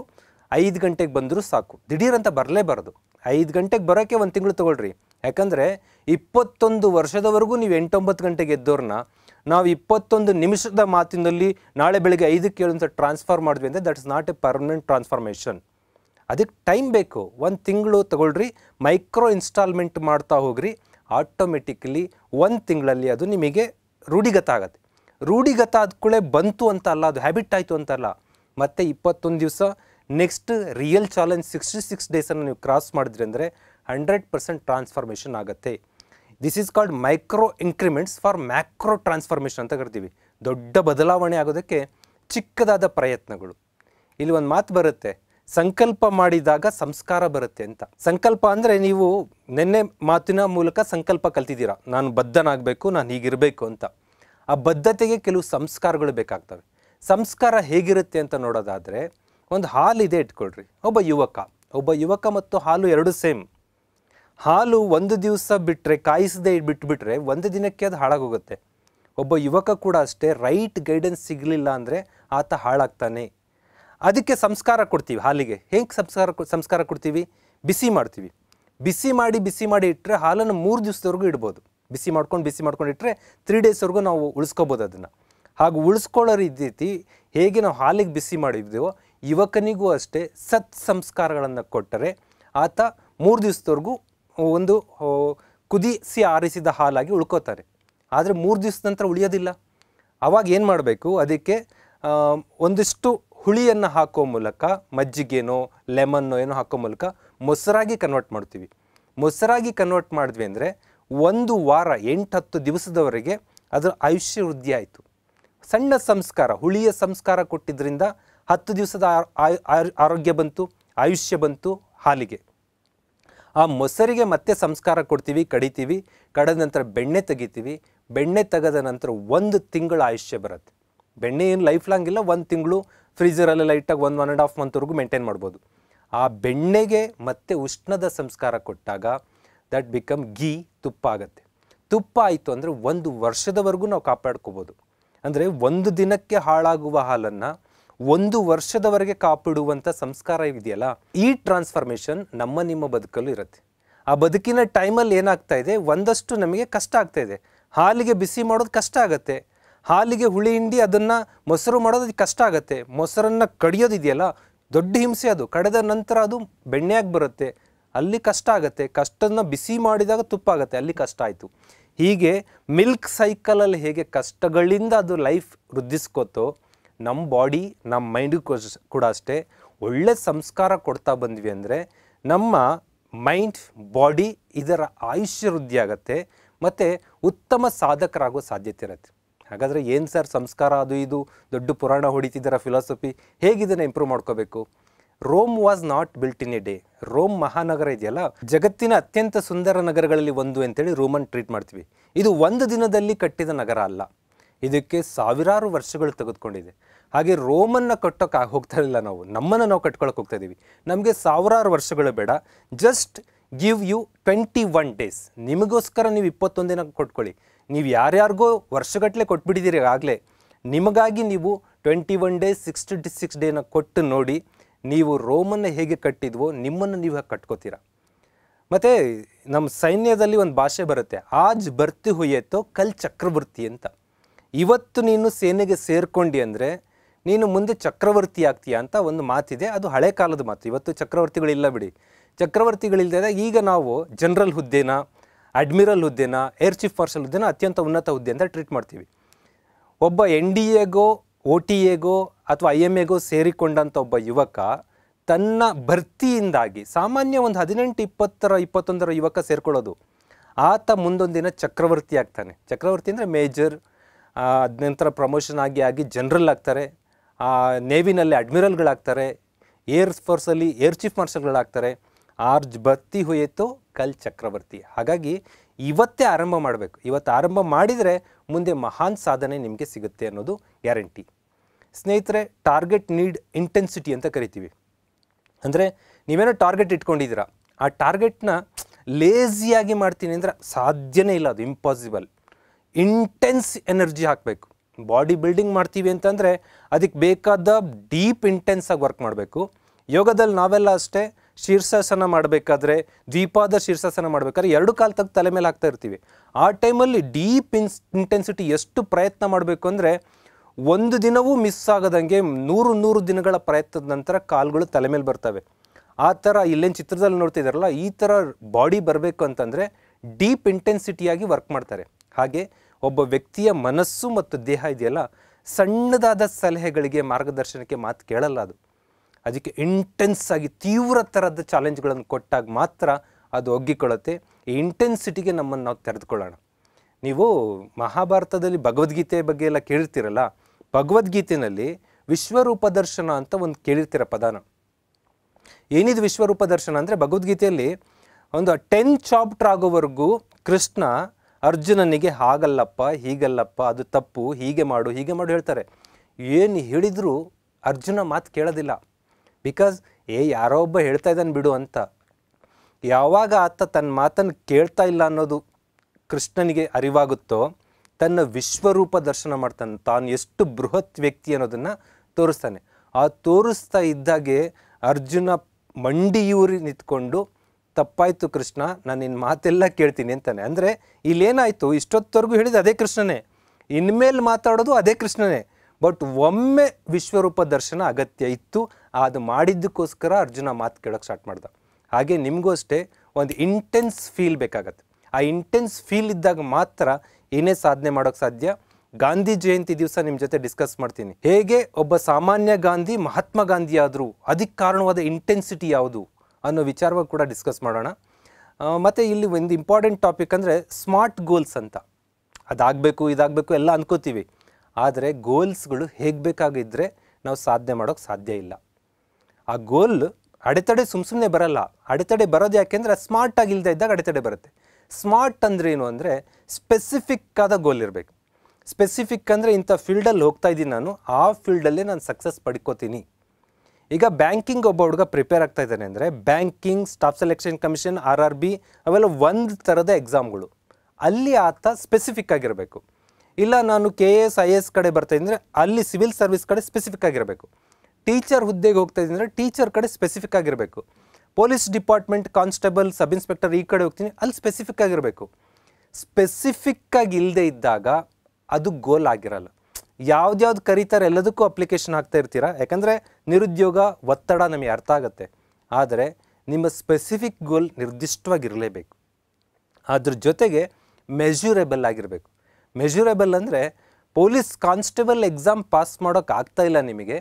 ಐದು ಗಂಟೆಗೆ ಬಂದರೂ ಸಾಕು ದಿಢೀರಂತ ಬರಲೇಬಾರದು ಐದು ಗಂಟೆಗೆ ಬರೋಕ್ಕೆ ಒಂದು ತಿಂಗಳು ತೊಗೊಳ್ರಿ ಯಾಕಂದರೆ ಇಪ್ಪತ್ತೊಂದು ವರ್ಷದವರೆಗೂ ನೀವು ಎಂಟೊಂಬತ್ತು ಗಂಟೆಗೆ ಎದ್ದೋರನ್ನ ನಾವು ಇಪ್ಪತ್ತೊಂದು ನಿಮಿಷದ ಮಾತಿನಲ್ಲಿ ನಾಳೆ ಬೆಳಗ್ಗೆ ಐದಕ್ಕೆ ಏಳು ಟ್ರಾನ್ಸ್ಫರ್ ಮಾಡಿದ್ವಿ ಅಂದರೆ that's not a permanent transformation ಅದಕ್ಕೆ ಟೈಮ್ ಬೇಕು ಒಂದು ತಿಂಗಳು ತಗೊಳ್ರಿ ಮೈಕ್ರೋ ಇನ್ಸ್ಟಾಲ್ಮೆಂಟ್ ಮಾಡ್ತಾ ಹೋಗ್ರಿ ಆಟೋಮೆಟಿಕ್ಲಿ ಒಂದು ತಿಂಗಳಲ್ಲಿ ಅದು ನಿಮಗೆ ರೂಢಿಗತ ಆಗುತ್ತೆ ರೂಢಿಗತ ಕೂಡಲೇ ಬಂತು ಅಂತ ಅಲ್ಲ ಅದು ಹ್ಯಾಬಿಟ್ ಆಯಿತು ಅಂತಲ್ಲ ಮತ್ತು ಇಪ್ಪತ್ತೊಂದು ದಿವಸ next real challenge sixty six ಡೇಸನ್ನು ನೀವು ಕ್ರಾಸ್ ಮಾಡಿದ್ರಿ ಅಂದರೆ ಹಂಡ್ರೆಡ್ ಪರ್ಸೆಂಟ್ ಟ್ರಾನ್ಸ್ಫಾರ್ಮೇಷನ್ ಆಗುತ್ತೆ this is called micro increments for macro transformation ಅಂತ ಕರಿತೀವಿ ದೊಡ್ಡ ಬದಲಾವಣೆ ಆಗೋದಕ್ಕೆ ಚಿಕ್ಕದಾದ ಪ್ರಯತ್ನಗಳು ಇಲ್ಲಿ ಒಂದು ಮಾತು ಬರುತ್ತೆ ಸಂಕಲ್ಪ ಮಾಡಿದಾಗ ಸಂಸ್ಕಾರ ಬರುತ್ತೆ ಅಂತ ಸಂಕಲ್ಪ ಅಂದರೆ ನೀವು ನಿನ್ನೆ ಮಾತಿನ ಮೂಲಕ ಸಂಕಲ್ಪ ಕಲ್ತಿದ್ದೀರಾ ನಾನು ಬದ್ಧನಾಗಬೇಕು ನಾನು ಹೀಗಿರಬೇಕು ಅಂತ ಆ ಬದ್ಧತೆಗೆ ಕೆಲವು ಸಂಸ್ಕಾರಗಳು ಬೇಕಾಗ್ತವೆ ಸಂಸ್ಕಾರ ಹೇಗಿರುತ್ತೆ ಅಂತ ನೋಡೋದಾದರೆ ಒಂದು ಹಾಲು ಇದೆ ಇಟ್ಕೊಳ್ರಿ ಒಬ್ಬ ಯುವಕ ಒಬ್ಬ ಯುವಕ ಮತ್ತು ಹಾಲು ಎರಡು ಸೇಮ್ ಹಾಲು ಒಂದು ದಿವಸ ಬಿಟ್ಟರೆ ಕಾಯಿಸದೆ ಬಿಟ್ಬಿಟ್ರೆ ಒಂದು ದಿನಕ್ಕೆ ಅದು ಹಾಳಾಗೋಗುತ್ತೆ ಒಬ್ಬ ಯುವಕ ಕೂಡ ಅಷ್ಟೇ ರೈಟ್ ಗೈಡೆನ್ಸ್ ಸಿಗಲಿಲ್ಲ ಅಂದರೆ ಆತ ಹಾಳಾಗ್ತಾನೆ ಅದಕ್ಕೆ ಸಂಸ್ಕಾರ ಕೊಡ್ತೀವಿ ಹಾಲಿಗೆ ಹೆಂಗೆ ಸಂಸ್ಕಾರ ಸಂಸ್ಕಾರ ಕೊಡ್ತೀವಿ ಬಿಸಿ ಮಾಡ್ತೀವಿ ಬಿಸಿ ಮಾಡಿ ಬಿಸಿ ಮಾಡಿ ಇಟ್ಟರೆ ಹಾಲನ್ನು ಮೂರು ದಿವಸದವರೆಗೂ ಇಡ್ಬೋದು ಬಿಸಿ ಮಾಡ್ಕೊಂಡು ಬಿಸಿ ಮಾಡ್ಕೊಂಡು ಇಟ್ಟರೆ ತ್ರೀ ಡೇಸ್ವರೆಗೂ ನಾವು ಉಳಿಸ್ಕೋಬೋದು ಅದನ್ನು ಹಾಗೂ ಉಳಿಸ್ಕೊಳ್ಳೋ ರೀತಿ ಹೇಗೆ ನಾವು ಹಾಲಿಗೆ ಬಿಸಿ ಮಾಡಿದ್ದೇವೋ ಯುವಕನಿಗೂ ಅಷ್ಟೇ ಸತ್ ಸಂಸ್ಕಾರಗಳನ್ನು ಕೊಟ್ಟರೆ ಆತ ಮೂರು ದಿವಸದವರೆಗೂ ಒಂದು ಕುದಿಸಿ ಆರಿಸಿದ ಹಾಲಾಗಿ ಉಳ್ಕೋತಾರೆ ಆದರೆ ಮೂರು ದಿವಸ ನಂತರ ಉಳಿಯೋದಿಲ್ಲ ಅವಾಗ ಏನು ಮಾಡಬೇಕು ಅದಕ್ಕೆ ಒಂದಿಷ್ಟು ಹುಳಿಯನ್ನು ಹಾಕೋ ಮೂಲಕ ಮಜ್ಜಿಗೆನೋ ಲೆಮನ್ನೋ ಏನೋ ಹಾಕೋ ಮೂಲಕ ಮೊಸರಾಗಿ ಕನ್ವರ್ಟ್ ಮಾಡ್ತೀವಿ ಮೊಸರಾಗಿ ಕನ್ವರ್ಟ್ ಮಾಡಿದ್ವಿ ಅಂದರೆ ಒಂದು ವಾರ ಎಂಟು ಹತ್ತು ದಿವಸದವರೆಗೆ ಅದರ ಆಯುಷ್ಯ ವೃದ್ಧಿ ಆಯಿತು ಸಣ್ಣ ಸಂಸ್ಕಾರ ಹುಳಿಯ ಸಂಸ್ಕಾರ ಕೊಟ್ಟಿದ್ದರಿಂದ ಹತ್ತು ದಿವಸದ ಆರೋಗ್ಯ ಬಂತು ಆಯುಷ್ಯ ಬಂತು ಹಾಲಿಗೆ ಆ ಮೊಸರಿಗೆ ಮತ್ತೆ ಸಂಸ್ಕಾರ ಕೊಡ್ತೀವಿ ಕಡಿತೀವಿ ಕಡದ ನಂತರ ಬೆಣ್ಣೆ ತೆಗಿತೀವಿ ಬೆಣ್ಣೆ ತೆಗೆದ ನಂತರ ಒಂದು ತಿಂಗಳ ಆಯುಷ್ಯ ಬರುತ್ತೆ ಬೆಣ್ಣೆ ಏನು ಲೈಫ್ ಲಾಂಗ್ ಇಲ್ಲ ಒಂದು ತಿಂಗಳು ಫ್ರೀಜರಲ್ಲಿ ಲೈಟಾಗಿ ಒಂದು ಒನ್ ಆ್ಯಂಡ್ ಹಾಫ್ ಮಂತ್ವರೆಗೂ ಮೇಂಟೈನ್ ಮಾಡ್ಬೋದು ಆ ಬೆಣ್ಣೆಗೆ ಮತ್ತೆ ಉಷ್ಣದ ಸಂಸ್ಕಾರ ಕೊಟ್ಟಾಗ ದಟ್ ಬಿಕಮ್ ಗೀ ತುಪ್ಪ ಆಗುತ್ತೆ ತುಪ್ಪ ಆಯಿತು ಅಂದರೆ ಒಂದು ವರ್ಷದವರೆಗೂ ನಾವು ಕಾಪಾಡ್ಕೋಬೋದು ಅಂದರೆ ಒಂದು ದಿನಕ್ಕೆ ಹಾಳಾಗುವ ಹಾಲನ್ನು ಒಂದು ವರ್ಷದವರೆಗೆ ಕಾಪಿಡುವಂಥ ಸಂಸ್ಕಾರ ಇದೆಯಲ್ಲ ಈ ಟ್ರಾನ್ಸ್ಫಾರ್ಮೇಷನ್ ನಮ್ಮ ನಿಮ್ಮ ಬದುಕಲ್ಲೂ ಇರುತ್ತೆ ಆ ಬದುಕಿನ ಟೈಮಲ್ಲಿ ಏನಾಗ್ತಾ ಇದೆ ಒಂದಷ್ಟು ನಮಗೆ ಕಷ್ಟ ಆಗ್ತಾ ಇದೆ ಹಾಲಿಗೆ ಬಿಸಿ ಮಾಡೋದು ಕಷ್ಟ ಆಗುತ್ತೆ ಹಾಲಿಗೆ ಹುಳಿ ಹಿಂಡಿ ಅದನ್ನು ಮೊಸರು ಮಾಡೋದು ಕಷ್ಟ ಆಗುತ್ತೆ ಮೊಸರನ್ನು ಕಡಿಯೋದಿದೆಯಲ್ಲ ದೊಡ್ಡ ಹಿಂಸೆ ಅದು ಕಡೆದ ನಂತರ ಅದು ಬೆಣ್ಣೆಯಾಗಿ ಬರುತ್ತೆ ಅಲ್ಲಿ ಕಷ್ಟ ಆಗುತ್ತೆ ಕಷ್ಟನ ಬಿಸಿ ಮಾಡಿದಾಗ ತುಪ್ಪ ಆಗುತ್ತೆ ಅಲ್ಲಿ ಕಷ್ಟ ಆಯಿತು ಹೀಗೆ ಮಿಲ್ಕ್ ಸೈಕಲಲ್ಲಿ ಹೇಗೆ ಕಷ್ಟಗಳಿಂದ ಅದು ಲೈಫ್ ವೃದ್ಧಿಸ್ಕೋತೋ ನಮ್ಮ ಬಾಡಿ ನಮ್ಮ ಮೈಂಡ್ ಕೂಡ ಅಷ್ಟೇ ಒಳ್ಳೆ ಸಂಸ್ಕಾರ ಕೊಡ್ತಾ ಬಂದ್ವಿ ಅಂದರೆ ನಮ್ಮ ಮೈಂಡ್ ಬಾಡಿ ಇದರ ಆಯುಷ್ಯ ವೃದ್ಧಿ ಆಗುತ್ತೆ ಮತ್ತು ಉತ್ತಮ ಸಾಧಕರಾಗೋ ಸಾಧ್ಯತೆ ಇರುತ್ತೆ ಹಾಗಾದರೆ ಏನು ಸರ್ ಸಂಸ್ಕಾರ ಅದು ಇದು ದೊಡ್ಡ ಪುರಾಣ ಹೊಡಿತಿದ್ದೀರ ಫಿಲಾಸಫಿ ಹೇಗಿದನ್ನು ಇಂಪ್ರೂವ್ ಮಾಡ್ಕೋಬೇಕು Rome was not built in a day Rome ಮಹಾನಗರ ಇದೆಯಲ್ಲ ಜಗತ್ತಿನ ಅತ್ಯಂತ ಸುಂದರ ನಗರಗಳಲ್ಲಿ ಒಂದು ಅಂತೇಳಿ ರೋಮನ್ ಟ್ರೀಟ್ ಮಾಡ್ತೀವಿ ಇದು ಒಂದು ದಿನದಲ್ಲಿ ಕಟ್ಟಿದ ನಗರ ಅಲ್ಲ ಇದಕ್ಕೆ ಸಾವಿರಾರು ವರ್ಷಗಳು ತೆಗೆದುಕೊಂಡಿದೆ ಹಾಗೆ ರೋಮನ್ನ ಕಟ್ಟೋಕೆ ಹೋಗ್ತಾ ಇರಲಿಲ್ಲ ನಾವು ನಮ್ಮನ್ನು ನಾವು ಕಟ್ಕೊಳಕ್ಕೆ ಹೋಗ್ತಾ ಇದ್ದೀವಿ ನಮಗೆ ಸಾವಿರಾರು ವರ್ಷಗಳು ಬೇಡ just give you twenty one days ನಿಮಗೋಸ್ಕರ ನೀವು ಇಪ್ಪತ್ತೊಂದು ದಿನ ಕೊಟ್ಕೊಳ್ಳಿ ನೀವು ಯಾರ್ಯಾರಿಗೂ ವರ್ಷಗಟ್ಟಲೆ ಕೊಟ್ಬಿಟ್ಟಿದ್ದೀರಿ ಆಗಲೇ ನಿಮಗಾಗಿ ನೀವು twenty one day sixty six ಡೇನ ಕೊಟ್ಟು ನೋಡಿ ನೀವು ರೋಮನ್ನು ಹೇಗೆ ಕಟ್ಟಿದ್ವೋ ನಿಮ್ಮನ್ನು ನೀವು ಹಾಗೆ ಕಟ್ಕೋತೀರ ಮತ್ತು ನಮ್ಮ ಸೈನ್ಯದಲ್ಲಿ ಒಂದು ಭಾಷೆ ಬರುತ್ತೆ ಆಜ್ ಬರ್ತಿ ಹುಯ್ಯತ್ತೋ ಕಲ್ ಚಕ್ರವರ್ತಿ ಅಂತ ಇವತ್ತು ನೀನು ಸೇನೆಗೆ ಸೇರ್ಕೊಂಡು ಅಂದರೆ ನೀನು ಮುಂದೆ ಚಕ್ರವರ್ತಿ ಆಗ್ತೀಯಾ ಅಂತ ಒಂದು ಮಾತಿದೆ ಅದು ಹಳೆ ಕಾಲದ ಮಾತು ಇವತ್ತು ಚಕ್ರವರ್ತಿಗಳಿಲ್ಲ ಬಿಡಿ ಚಕ್ರವರ್ತಿಗಳಿಲ್ಲದೆ ಈಗ ನಾವು ಜನರಲ್ ಹುದ್ದೆನಾ ಅಡ್ಮಿರಲ್ ಹುದ್ದೆನ ಏರ್ ಚೀಫ್ ಮಾರ್ಷಲ್ ಹುದ್ದೆನ ಅತ್ಯಂತ ಉನ್ನತ ಹುದ್ದೆ ಅಂತ ಟ್ರೀಟ್ ಮಾಡ್ತೀವಿ ಒಬ್ಬ ಎನ್ ಡಿ ಎಗೋ ಒ ಟಿ ಎಗೋ ಅಥವಾ ಐ ಎಮ್ ಎಗೋ ಸೇರಿಕೊಂಡಂಥ ಒಬ್ಬ ಯುವಕ ತನ್ನ ಭರ್ತಿಯಿಂದಾಗಿ ಸಾಮಾನ್ಯ ಒಂದು ಹದಿನೆಂಟು ಇಪ್ಪತ್ತರ ಇಪ್ಪತ್ತೊಂದರ ಯುವಕ ಸೇರ್ಕೊಳ್ಳೋದು ಆತ ಮುಂದೊಂದು ದಿನ ಚಕ್ರವರ್ತಿ ಆಗ್ತಾನೆ ಚಕ್ರವರ್ತಿ ಅಂದರೆ ಮೇಜರ್ ನಂತರ ಪ್ರಮೋಷನ್ ಆಗಿ ಆಗಿ ಜನರಲ್ ಆಗ್ತಾರೆ ನೇವಿನಲ್ಲಿ ಅಡ್ಮಿರಲ್ಗಳಾಗ್ತಾರೆ ಏರ್ ಫೋರ್ಸಲ್ಲಿ ಏರ್ ಚೀಫ್ ಮಾರ್ಷಲ್ಗಳಾಗ್ತಾರೆ ಆರ್ಜ್ ಬತ್ತಿ ಹುಯೇತು ಕಲ್ ಚಕ್ರವರ್ತಿ ಹಾಗಾಗಿ ಇವತ್ತೇ ಆರಂಭ ಮಾಡಬೇಕು ಇವತ್ತು ಆರಂಭ ಮಾಡಿದರೆ ಮುಂದೆ ಮಹಾನ್ ಸಾಧನೆ ನಿಮಗೆ ಸಿಗುತ್ತೆ ಅನ್ನೋದು ಗ್ಯಾರಂಟಿ ಸ್ನೇಹಿತರೆ ಟಾರ್ಗೆಟ್ ನೀಡ್ ಇಂಟೆನ್ಸಿಟಿ ಅಂತ ಕರಿತೀವಿ ಅಂದರೆ ನೀವೇನೋ ಟಾರ್ಗೆಟ್ ಇಟ್ಕೊಂಡಿದ್ದೀರಾ ಆ ಟಾರ್ಗೆಟ್ನ ಲೇಸಿಯಾಗಿ ಮಾಡ್ತೀನಿ ಅಂದರೆ ಸಾಧ್ಯನೇ ಇಲ್ಲ ಅದು ಇಂಪಾಸಿಬಲ್ ಇಂಟೆನ್ಸ್ ಎನರ್ಜಿ ಹಾಕಬೇಕು ಬಾಡಿ ಬಿಲ್ಡಿಂಗ್ ಮಾಡ್ತೀವಿ ಅಂತಂದರೆ ಅದಕ್ಕೆ ಬೇಕಾದ ಡೀಪ್ ಇಂಟೆನ್ಸಾಗಿ ವರ್ಕ್ ಮಾಡಬೇಕು ಯೋಗದಲ್ಲಿ ನಾವೆಲ್ಲ ಅಷ್ಟೇ ಶೀರ್ಷಾಸನ ಮಾಡಬೇಕಾದ್ರೆ ದ್ವಿಪಾದ ಶೀರ್ಷಾಸನ ಮಾಡಬೇಕಾದ್ರೆ ಎರಡು ಕಾಲು ತೆಗೆದು ತಲೆ ಮೇಲೆ ಹಾಕ್ತಾ ಇರ್ತೀವಿ ಆ ಟೈಮಲ್ಲಿ ಡೀಪ್ ಇನ್ಸ್ ಇಂಟೆನ್ಸಿಟಿ ಎಷ್ಟು ಪ್ರಯತ್ನ ಮಾಡಬೇಕು ಅಂದರೆ ಒಂದು ದಿನವೂ ಮಿಸ್ ಆಗದಂಗೆ ನೂರು ನೂರು ದಿನಗಳ ಪ್ರಯತ್ನದ ನಂತರ ಕಾಲುಗಳು ತಲೆ ಮೇಲೆ ಬರ್ತವೆ ಆ ಥರ ಇಲ್ಲೇನು ಚಿತ್ರದಲ್ಲಿ ನೋಡ್ತಿದ್ದಾರಲ್ಲ ಈ ಥರ ಬಾಡಿ ಬರಬೇಕು ಅಂತಂದರೆ ಡೀಪ್ ಇಂಟೆನ್ಸಿಟಿಯಾಗಿ ವರ್ಕ್ ಮಾಡ್ತಾರೆ ಹಾಗೆ ಒಬ್ಬ ವ್ಯಕ್ತಿಯ ಮನಸ್ಸು ಮತ್ತು ದೇಹ ಇದೆಯಲ್ಲ ಸಣ್ಣದಾದ ಸಲಹೆಗಳಿಗೆ ಮಾರ್ಗದರ್ಶನಕ್ಕೆ ಮಾತು ಕೇಳಲ್ಲ ಅದು ಅದಕ್ಕೆ ಇಂಟೆನ್ಸ್ ಆಗಿ ತೀವ್ರ ಥರದ ಚಾಲೆಂಜ್ಗಳನ್ನು ಕೊಟ್ಟಾಗ ಮಾತ್ರ ಅದು ಒಗ್ಗಿಕೊಳ್ಳುತ್ತೆ ಈ ಇಂಟೆನ್ಸಿಟಿಗೆ ನಮ್ಮನ್ನು ನಾವು ತೆರೆದುಕೊಳ್ಳೋಣ ನೀವು ಮಹಾಭಾರತದಲ್ಲಿ ಭಗವದ್ಗೀತೆ ಬಗ್ಗೆ ಎಲ್ಲ ಕೇಳಿರ್ತೀರಲ್ಲ ಭಗವದ್ಗೀತೆಯಲ್ಲಿ ವಿಶ್ವರೂಪ ದರ್ಶನ ಅಂತ ಒಂದು ಕೇಳಿರ್ತೀರ ಪದಾನ ಏನಿದು ವಿಶ್ವರೂಪ ದರ್ಶನ ಅಂದರೆ ಭಗವದ್ಗೀತೆಯಲ್ಲಿ ಒಂದು ಟೆನ್ ಚಾಪ್ಟರ್ ಆಗೋವರೆಗೂ ಕೃಷ್ಣ ಅರ್ಜುನನಿಗೆ ಹಾಗಲ್ಲಪ್ಪ ಹೀಗಲ್ಲಪ್ಪ ಅದು ತಪ್ಪು ಹೀಗೆ ಮಾಡು ಹೀಗೆ ಮಾಡು ಹೇಳ್ತಾರೆ ಏನು ಹೇಳಿದರೂ ಅರ್ಜುನ ಮಾತು ಕೇಳೋದಿಲ್ಲ ಬಿಕಾಸ್ ಏ ಯಾರೋ ಒಬ್ಬ ಹೇಳ್ತಾ ಇದ್ದಾನೆ ಬಿಡು ಅಂತ ಯಾವಾಗ ಆತ ತನ್ನ ಮಾತನ್ನು ಕೇಳ್ತಾ ಇಲ್ಲ ಅನ್ನೋದು ಕೃಷ್ಣನಿಗೆ ಅರಿವಾಗುತ್ತೋ ತನ್ನ ವಿಶ್ವರೂಪ ದರ್ಶನ ಮಾಡ್ತಾನೆ ತಾನು ಎಷ್ಟು ಬೃಹತ್ ವ್ಯಕ್ತಿ ಅನ್ನೋದನ್ನು ತೋರಿಸ್ತಾನೆ ಆ ತೋರಿಸ್ತಾ ಇದ್ದಾಗೆ ಅರ್ಜುನ ಮಂಡಿಯೂರಿ ನಿಂತ್ಕೊಂಡು ತಪ್ಪಾಯಿತು ಕೃಷ್ಣ ನಾನು ನಿನ್ನ ಮಾತೆಲ್ಲ ಕೇಳ್ತೀನಿ ಅಂತಾನೆ ಅಂದರೆ ಇಲ್ಲೇನಾಯಿತು ಇಷ್ಟೊತ್ತವರೆಗೂ ಹೇಳಿದ ಅದೇ ಕೃಷ್ಣನೇ ಇನ್ಮೇಲೆ ಮಾತಾಡೋದು ಅದೇ ಕೃಷ್ಣನೇ ಬಟ್ ಒಮ್ಮೆ ವಿಶ್ವರೂಪ ದರ್ಶನ ಅಗತ್ಯ ಇತ್ತು ಅದು ಮಾಡಿದ್ದಕ್ಕೋಸ್ಕರ ಅರ್ಜುನ ಮಾತು ಕೇಳೋಕೆ ಸ್ಟಾರ್ಟ್ ಮಾಡ್ದ ಹಾಗೆ ನಿಮಗೂ ಅಷ್ಟೇ ಒಂದು ಇಂಟೆನ್ಸ್ ಫೀಲ್ ಬೇಕಾಗತ್ತೆ ಆ ಇಂಟೆನ್ಸ್ ಫೀಲ್ ಇದ್ದಾಗ ಮಾತ್ರ ಏನೇ ಸಾಧನೆ ಮಾಡೋಕ್ಕೆ ಸಾಧ್ಯ ಗಾಂಧಿ ಜಯಂತಿ ದಿವಸ ನಿಮ್ಮ ಜೊತೆ ಡಿಸ್ಕಸ್ ಮಾಡ್ತೀನಿ ಹೇಗೆ ಒಬ್ಬ ಸಾಮಾನ್ಯ ಗಾಂಧಿ ಮಹಾತ್ಮ ಗಾಂಧಿ ಆದರೂ ಅದಕ್ಕೆ ಕಾರಣವಾದ ಇಂಟೆನ್ಸಿಟಿ ಯಾವುದು ಅನ್ನೋ ವಿಚಾರವಾಗಿ ಕೂಡ ಡಿಸ್ಕಸ್ ಮಾಡೋಣ ಮತ್ತು ಇಲ್ಲಿ ಒಂದು ಇಂಪಾರ್ಟೆಂಟ್ ಟಾಪಿಕ್ ಅಂದರೆ ಸ್ಮಾರ್ಟ್ ಗೋಲ್ಸ್ ಅಂತ ಅದಾಗಬೇಕು ಇದಾಗಬೇಕು ಎಲ್ಲ ಅಂದ್ಕೋತೀವಿ ಆದರೆ ಗೋಲ್ಸ್ಗಳು ಹೇಗೆ ಬೇಕಾಗಿದ್ದರೆ ನಾವು ಸಾಧನೆ ಮಾಡೋಕ್ಕೆ ಸಾಧ್ಯ ಇಲ್ಲ ಆ ಗೋಲ್ ಅಡೆತಡೆ ಸುಮ್ಮ ಸುಮ್ಮನೆ ಬರಲ್ಲ ಅಡೆತಡೆ ಬರೋದು ಯಾಕೆಂದರೆ ಸ್ಮಾರ್ಟ್ ಇಲ್ಲದೆ ಇದ್ದಾಗ ಅಡೆತಡೆ ಬರುತ್ತೆ ಸ್ಮಾರ್ಟ್ ಅಂದರೆ ಏನು ಅಂದರೆ ಸ್ಪೆಸಿಫಿಕ್ ಆದ ಗೋಲ್ ಇರಬೇಕು ಸ್ಪೆಸಿಫಿಕ್ ಅಂದರೆ ಇಂಥ ಫೀಲ್ಡಲ್ಲಿ ಹೋಗ್ತಾ ಇದ್ದೀನಿ ನಾನು ಆ ಫೀಲ್ಡಲ್ಲೇ ನಾನು ಸಕ್ಸಸ್ ಪಡ್ಕೋತೀನಿ ಈಗ ಬ್ಯಾಂಕಿಂಗ್ ಒಬ್ಬ ಹುಡುಗ ಪ್ರಿಪೇರ್ ಆಗ್ತಾ ಇದ್ದಾನೆ ಅಂದರೆ banking staff selection commission R R B ಅವೆಲ್ಲ ಒಂದು ಥರದ ಎಕ್ಸಾಮ್ಗಳು ಅಲ್ಲಿ ಆತ ಸ್ಪೆಸಿಫಿಕ್ ಆಗಿರಬೇಕು ಇಲ್ಲ ನಾನು K A S I A S ಕಡೆ ಬರ್ತಾಯಿದ್ದರೆ ಅಲ್ಲಿ ಸಿವಿಲ್ ಸರ್ವಿಸ್ ಕಡೆ ಸ್ಪೆಸಿಫಿಕ್ ಆಗಿರಬೇಕು ಟೀಚರ್ ಹುದ್ದೆಗೆ ಹೋಗ್ತಾ ಇದ್ದೀನಿ ಅಂದರೆ ಟೀಚರ್ ಕಡೆ ಸ್ಪೆಸಿಫಿಕ್ ಆಗಿರಬೇಕು police department constable sub inspector ಈ ಕಡೆ ಹೋಗ್ತೀನಿ ಅಲ್ಲಿ ಸ್ಪೆಸಿಫಿಕ್ ಆಗಿರಬೇಕು ಆಗಿ ಇಲ್ಲದೆ ಇದ್ದಾಗ ಅದು ಗೋಲ್ ಆಗಿರಲ್ಲ ಯಾವ್ದ್ಯಾವ್ದು ಕರೀತಾರೆ ಎಲ್ಲದಕ್ಕೂ ಅಪ್ಲಿಕೇಶನ್ ಹಾಕ್ತಾ ಇರ್ತೀರಾ ಯಾಕಂದರೆ ನಿರುದ್ಯೋಗ ಒತ್ತಡ ನಮಗೆ ಅರ್ಥ ಆಗುತ್ತೆ ಆದರೆ ನಿಮ್ಮ ಸ್ಪೆಸಿಫಿಕ್ ಗೋಲ್ ನಿರ್ದಿಷ್ಟವಾಗಿರಲೇಬೇಕು ಅದ್ರ ಜೊತೆಗೆ ಮೆಜುರೇಬಲ್ ಆಗಿರಬೇಕು ಮೆಜುರೇಬಲ್ ಅಂದರೆ ಪೊಲೀಸ್ ಕಾನ್ಸ್ಟೇಬಲ್ ಎಕ್ಸಾಮ್ ಪಾಸ್ ಮಾಡೋಕ್ಕಾಗ್ತಾ ಇಲ್ಲ ನಿಮಗೆ